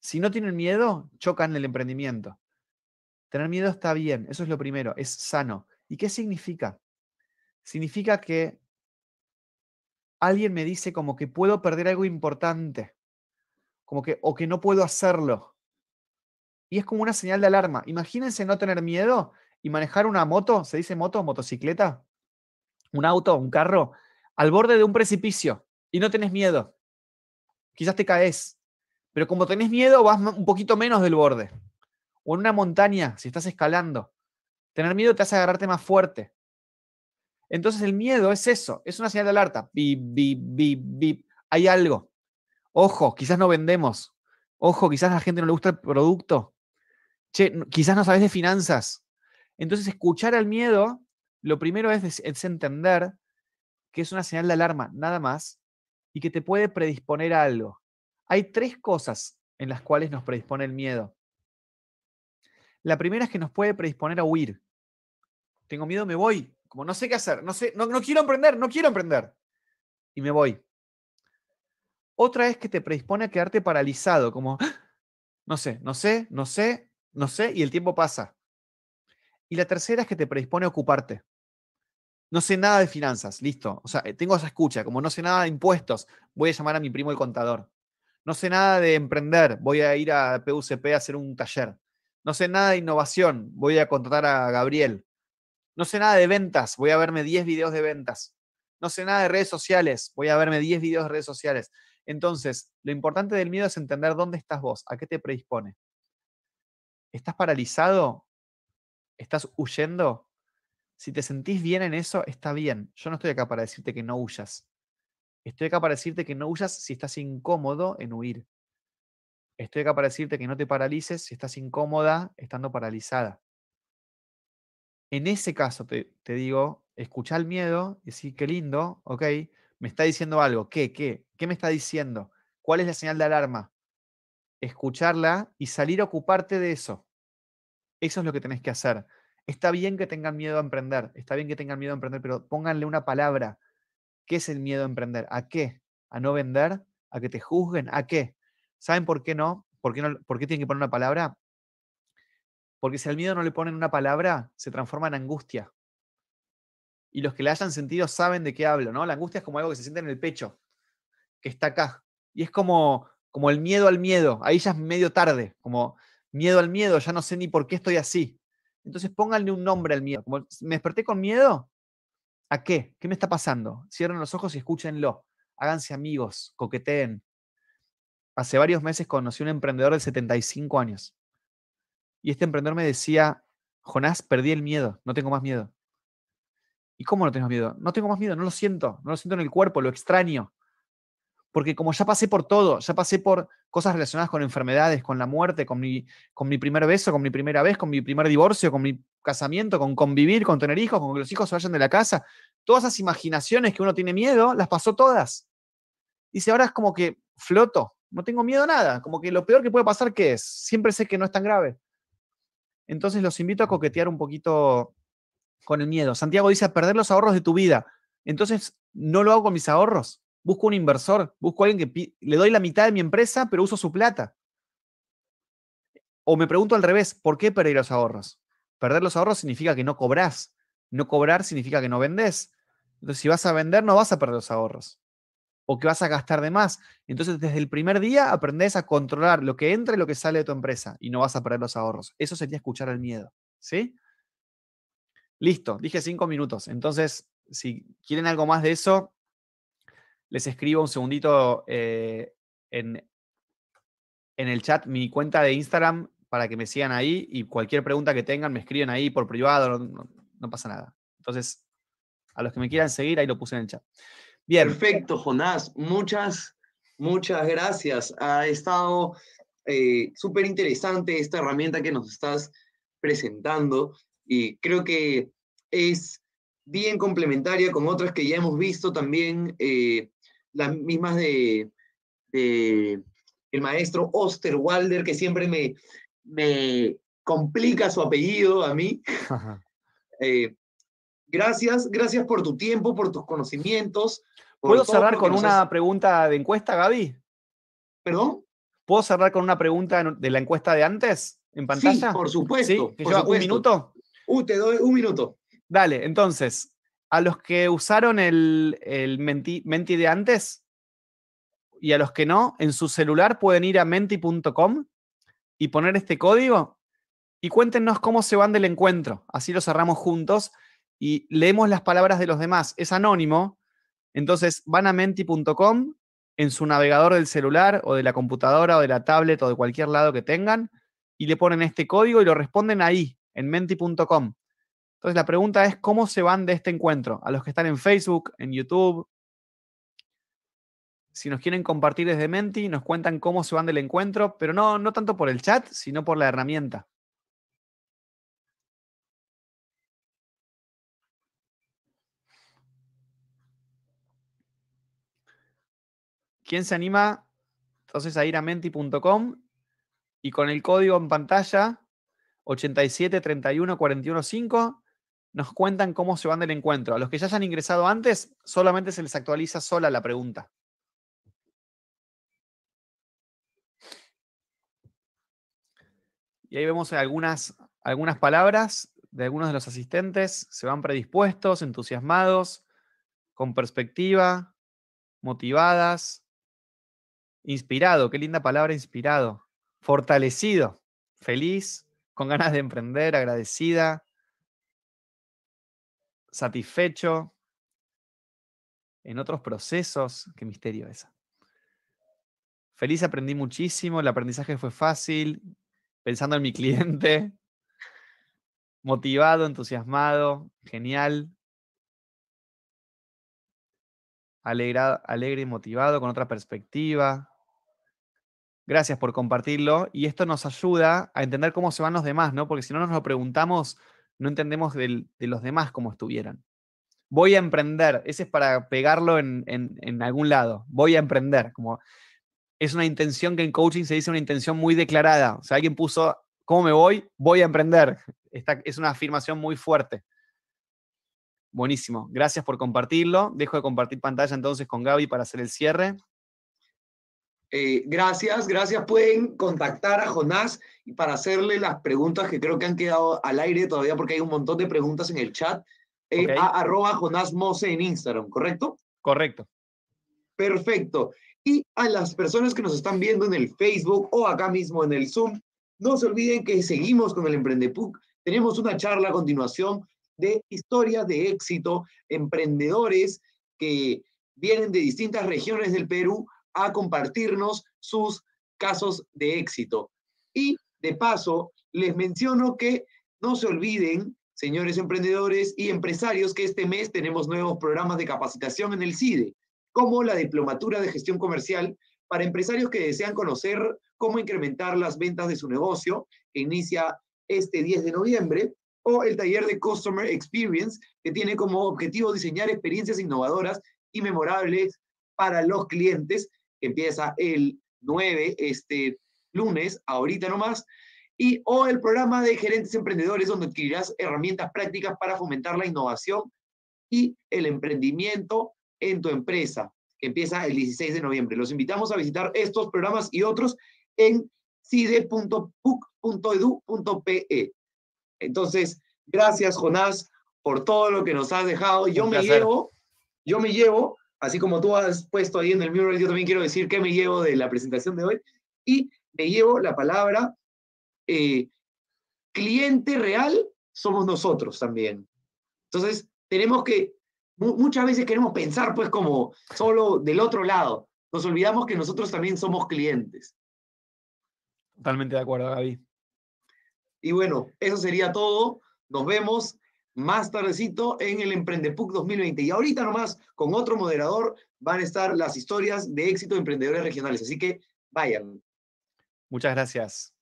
Si no tienen miedo, chocan el emprendimiento. Tener miedo está bien, eso es lo primero, es sano. ¿Y qué significa? Significa que alguien me dice como que puedo perder algo importante, como que, o que no puedo hacerlo. Y es como una señal de alarma. Imagínense no tener miedo y manejar una moto, se dice moto, motocicleta, un auto, un carro, al borde de un precipicio y no tenés miedo. Quizás te caes, pero como tenés miedo vas un poquito menos del borde. O en una montaña, si estás escalando. Tener miedo te hace agarrarte más fuerte. Entonces el miedo es eso, es una señal de alerta. Bip, bip, Hay algo. Ojo, quizás no vendemos. Ojo, quizás a la gente no le gusta el producto. Che, quizás no sabes de finanzas. Entonces escuchar al miedo, lo primero es entender que es una señal de alarma, nada más, y que te puede predisponer a algo. Hay tres cosas en las cuales nos predispone el miedo. La primera es que nos puede predisponer a huir. Tengo miedo, me voy. Como no sé qué hacer, no, sé, no, quiero emprender, no quiero emprender. Y me voy. Otra es que te predispone a quedarte paralizado, como, ah, no sé, no sé, no sé, no sé, y el tiempo pasa. Y la tercera es que te predispone a ocuparte. No sé nada de finanzas, listo. O sea, eh, tengo esa escucha, como no sé nada de impuestos, voy a llamar a mi primo el contador. No sé nada de emprender, voy a ir a PUCP a hacer un taller. No sé nada de innovación, voy a contratar a Gabriel. No sé nada de ventas, voy a verme 10 videos de ventas. No sé nada de redes sociales, voy a verme 10 videos de redes sociales. Entonces, lo importante del miedo es entender dónde estás vos, a qué te predispone. ¿Estás paralizado? ¿Estás huyendo? Si te sentís bien en eso, está bien. Yo no estoy acá para decirte que no huyas. Estoy acá para decirte que no huyas si estás incómodo en huir. Estoy acá para decirte que no te paralices si estás incómoda estando paralizada. En ese caso, te, digo, escucha el miedo y sí, qué lindo, ok, me está diciendo algo, ¿qué, qué? ¿Qué me está diciendo? ¿Cuál es la señal de alarma? Escucharla y salir a ocuparte de eso. Eso es lo que tenés que hacer. Está bien que tengan miedo a emprender, está bien que tengan miedo a emprender, pero pónganle una palabra. ¿Qué es el miedo a emprender? ¿A qué? ¿A no vender? ¿A que te juzguen? ¿A qué? ¿Saben por qué no? ¿Por qué, no, por qué tienen que poner una palabra? Porque si al miedo no le ponen una palabra, se transforma en angustia. Y los que la hayan sentido saben de qué hablo, ¿no? La angustia es como algo que se siente en el pecho, que está acá. Y es como, como el miedo al miedo. Ahí ya es medio tarde, como miedo al miedo, ya no sé ni por qué estoy así. Entonces pónganle un nombre al miedo. Como, ¿Me desperté con miedo? ¿A qué? ¿Qué me está pasando? Cierren los ojos y escúchenlo. Háganse amigos, coqueteen. Hace varios meses conocí a un emprendedor de 75 años. Y este emprendedor me decía, Jonás, perdí el miedo, no tengo más miedo. ¿Y cómo no tengo miedo? No tengo más miedo, no lo siento, no lo siento en el cuerpo, lo extraño. Porque como ya pasé por todo, ya pasé por cosas relacionadas con enfermedades, con la muerte, con mi, primer beso, con mi primera vez, con mi primer divorcio, con mi casamiento, con convivir, con tener hijos, con que los hijos se vayan de la casa, todas esas imaginaciones que uno tiene miedo, las pasó todas. Y si ahora es como que floto, no tengo miedo a nada, como que lo peor que puede pasar, ¿qué es? Siempre sé que no es tan grave. Entonces los invito a coquetear un poquito con el miedo. Santiago dice, perder los ahorros de tu vida. Entonces, no lo hago con mis ahorros. Busco un inversor, busco a alguien que le doy la mitad de mi empresa, pero uso su plata. O me pregunto al revés, ¿por qué perder los ahorros? Perder los ahorros significa que no cobras. No cobrar significa que no vendes. Entonces, si vas a vender, no vas a perder los ahorros o que vas a gastar de más. Entonces, desde el primer día aprendes a controlar lo que entra y lo que sale de tu empresa y no vas a perder los ahorros. Eso sería escuchar el miedo, ¿sí? Listo, dije cinco minutos. Entonces, si quieren algo más de eso, les escribo un segundito eh, en, el chat mi cuenta de Instagram para que me sigan ahí y cualquier pregunta que tengan me escriben ahí por privado, no pasa nada. Entonces, a los que me quieran seguir, ahí lo puse en el chat. Perfecto, Jonás. Muchas, muchas gracias. Ha estado eh, súper interesante esta herramienta que nos estás presentando y creo que es bien complementaria con otras que ya hemos visto también, eh, las mismas de, el maestro Osterwalder, que siempre me, me complica su apellido a mí. Eh, Gracias, gracias por tu tiempo, por tus conocimientos. ¿Puedo cerrar con una pregunta de encuesta, Gaby? ¿Perdón? ¿Puedo cerrar con una pregunta de la encuesta de antes en pantalla? Sí, por supuesto. ¿Sí? ¿Un minuto? Uh, te doy un minuto. Dale, entonces, a los que usaron el, menti, menti, de antes y a los que no, en su celular pueden ir a menti.com y poner este código y cuéntenos cómo se van del encuentro. Así lo cerramos juntos y leemos las palabras de los demás. Es anónimo. Entonces van a menti.com en su navegador del celular o de la computadora o de la tablet o de cualquier lado que tengan y le ponen este código y lo responden ahí, en menti.com. Entonces la pregunta es, ¿cómo se van de este encuentro? A los que están en Facebook, en YouTube. Si nos quieren compartir desde Menti, nos cuentan cómo se van del encuentro, pero no, no tanto por el chat, sino por la herramienta. ¿Quién se anima? Entonces a ir a menti.com y con el código en pantalla 8731415 nos cuentan cómo se van del encuentro. A los que ya hayan ingresado antes, solamente se les actualiza sola la pregunta. Y ahí vemos algunas, algunas palabras de algunos de los asistentes. Se van predispuestos, entusiasmados, con perspectiva, motivadas, Inspirado, qué linda palabra, inspirado. Fortalecido, feliz, con ganas de emprender, agradecida, satisfecho en otros procesos. Qué misterio es. Feliz aprendí muchísimo, el aprendizaje fue fácil, pensando en mi cliente, motivado, entusiasmado, genial, Alegrado, alegre y motivado, con otra perspectiva, Gracias por compartirlo. Y esto nos ayuda a entender cómo se van los demás, ¿no? Porque si no nos lo preguntamos, no entendemos de los demás cómo estuvieran. Voy a emprender. Ese es para pegarlo en, algún lado. Voy a emprender. Como, es una intención que en coaching se dice una intención muy declarada. O sea, alguien puso, ¿cómo me voy? Voy a emprender. Esta, es una afirmación muy fuerte. Buenísimo. Gracias por compartirlo. Dejo de compartir pantalla entonces con Gaby para hacer el cierre. Eh, gracias, gracias. Pueden contactar a Jonás y para hacerle las preguntas que creo que han quedado al aire todavía porque hay un montón de preguntas en el chat. Eh, Jonás Mose en Instagram, ¿correcto? Correcto. Perfecto. Y a las personas que nos están viendo en el Facebook o acá mismo en el Zoom, no se olviden que seguimos con el Emprendepuc. Tenemos una charla a continuación de historias de éxito, emprendedores que vienen de distintas regiones del Perú a compartirnos sus casos de éxito. Y de paso, les menciono que no se olviden, señores emprendedores y empresarios, que este mes tenemos nuevos programas de capacitación en el CIDE, como la Diplomatura de Gestión Comercial para empresarios que desean conocer cómo incrementar las ventas de su negocio, que inicia este 10 de noviembre, o el taller de Customer Experience, que tiene como objetivo diseñar experiencias innovadoras y memorables para los clientes, empieza el 9, este lunes, ahorita nomás, y o el programa de gerentes emprendedores donde adquirirás herramientas prácticas para fomentar la innovación y el emprendimiento en tu empresa, que empieza el 16 de noviembre. Los invitamos a visitar estos programas y otros en cide.puc.edu.pe. Entonces, gracias Jonás por todo lo que nos has dejado. Yo me llevo, yo me llevo así como tú has puesto ahí en el mural, yo también quiero decir qué me llevo de la presentación de hoy. Y me llevo la palabra eh, cliente real somos nosotros también. Entonces, tenemos que, muchas veces queremos pensar pues como solo del otro lado. Nos olvidamos que nosotros también somos clientes. Totalmente de acuerdo, Gaby. Y bueno, eso sería todo. Nos vemos más tardecito en el Emprendepuc 2020. Y ahorita nomás, con otro moderador, van a estar las historias de éxito de emprendedores regionales. Así que vayan. Muchas gracias.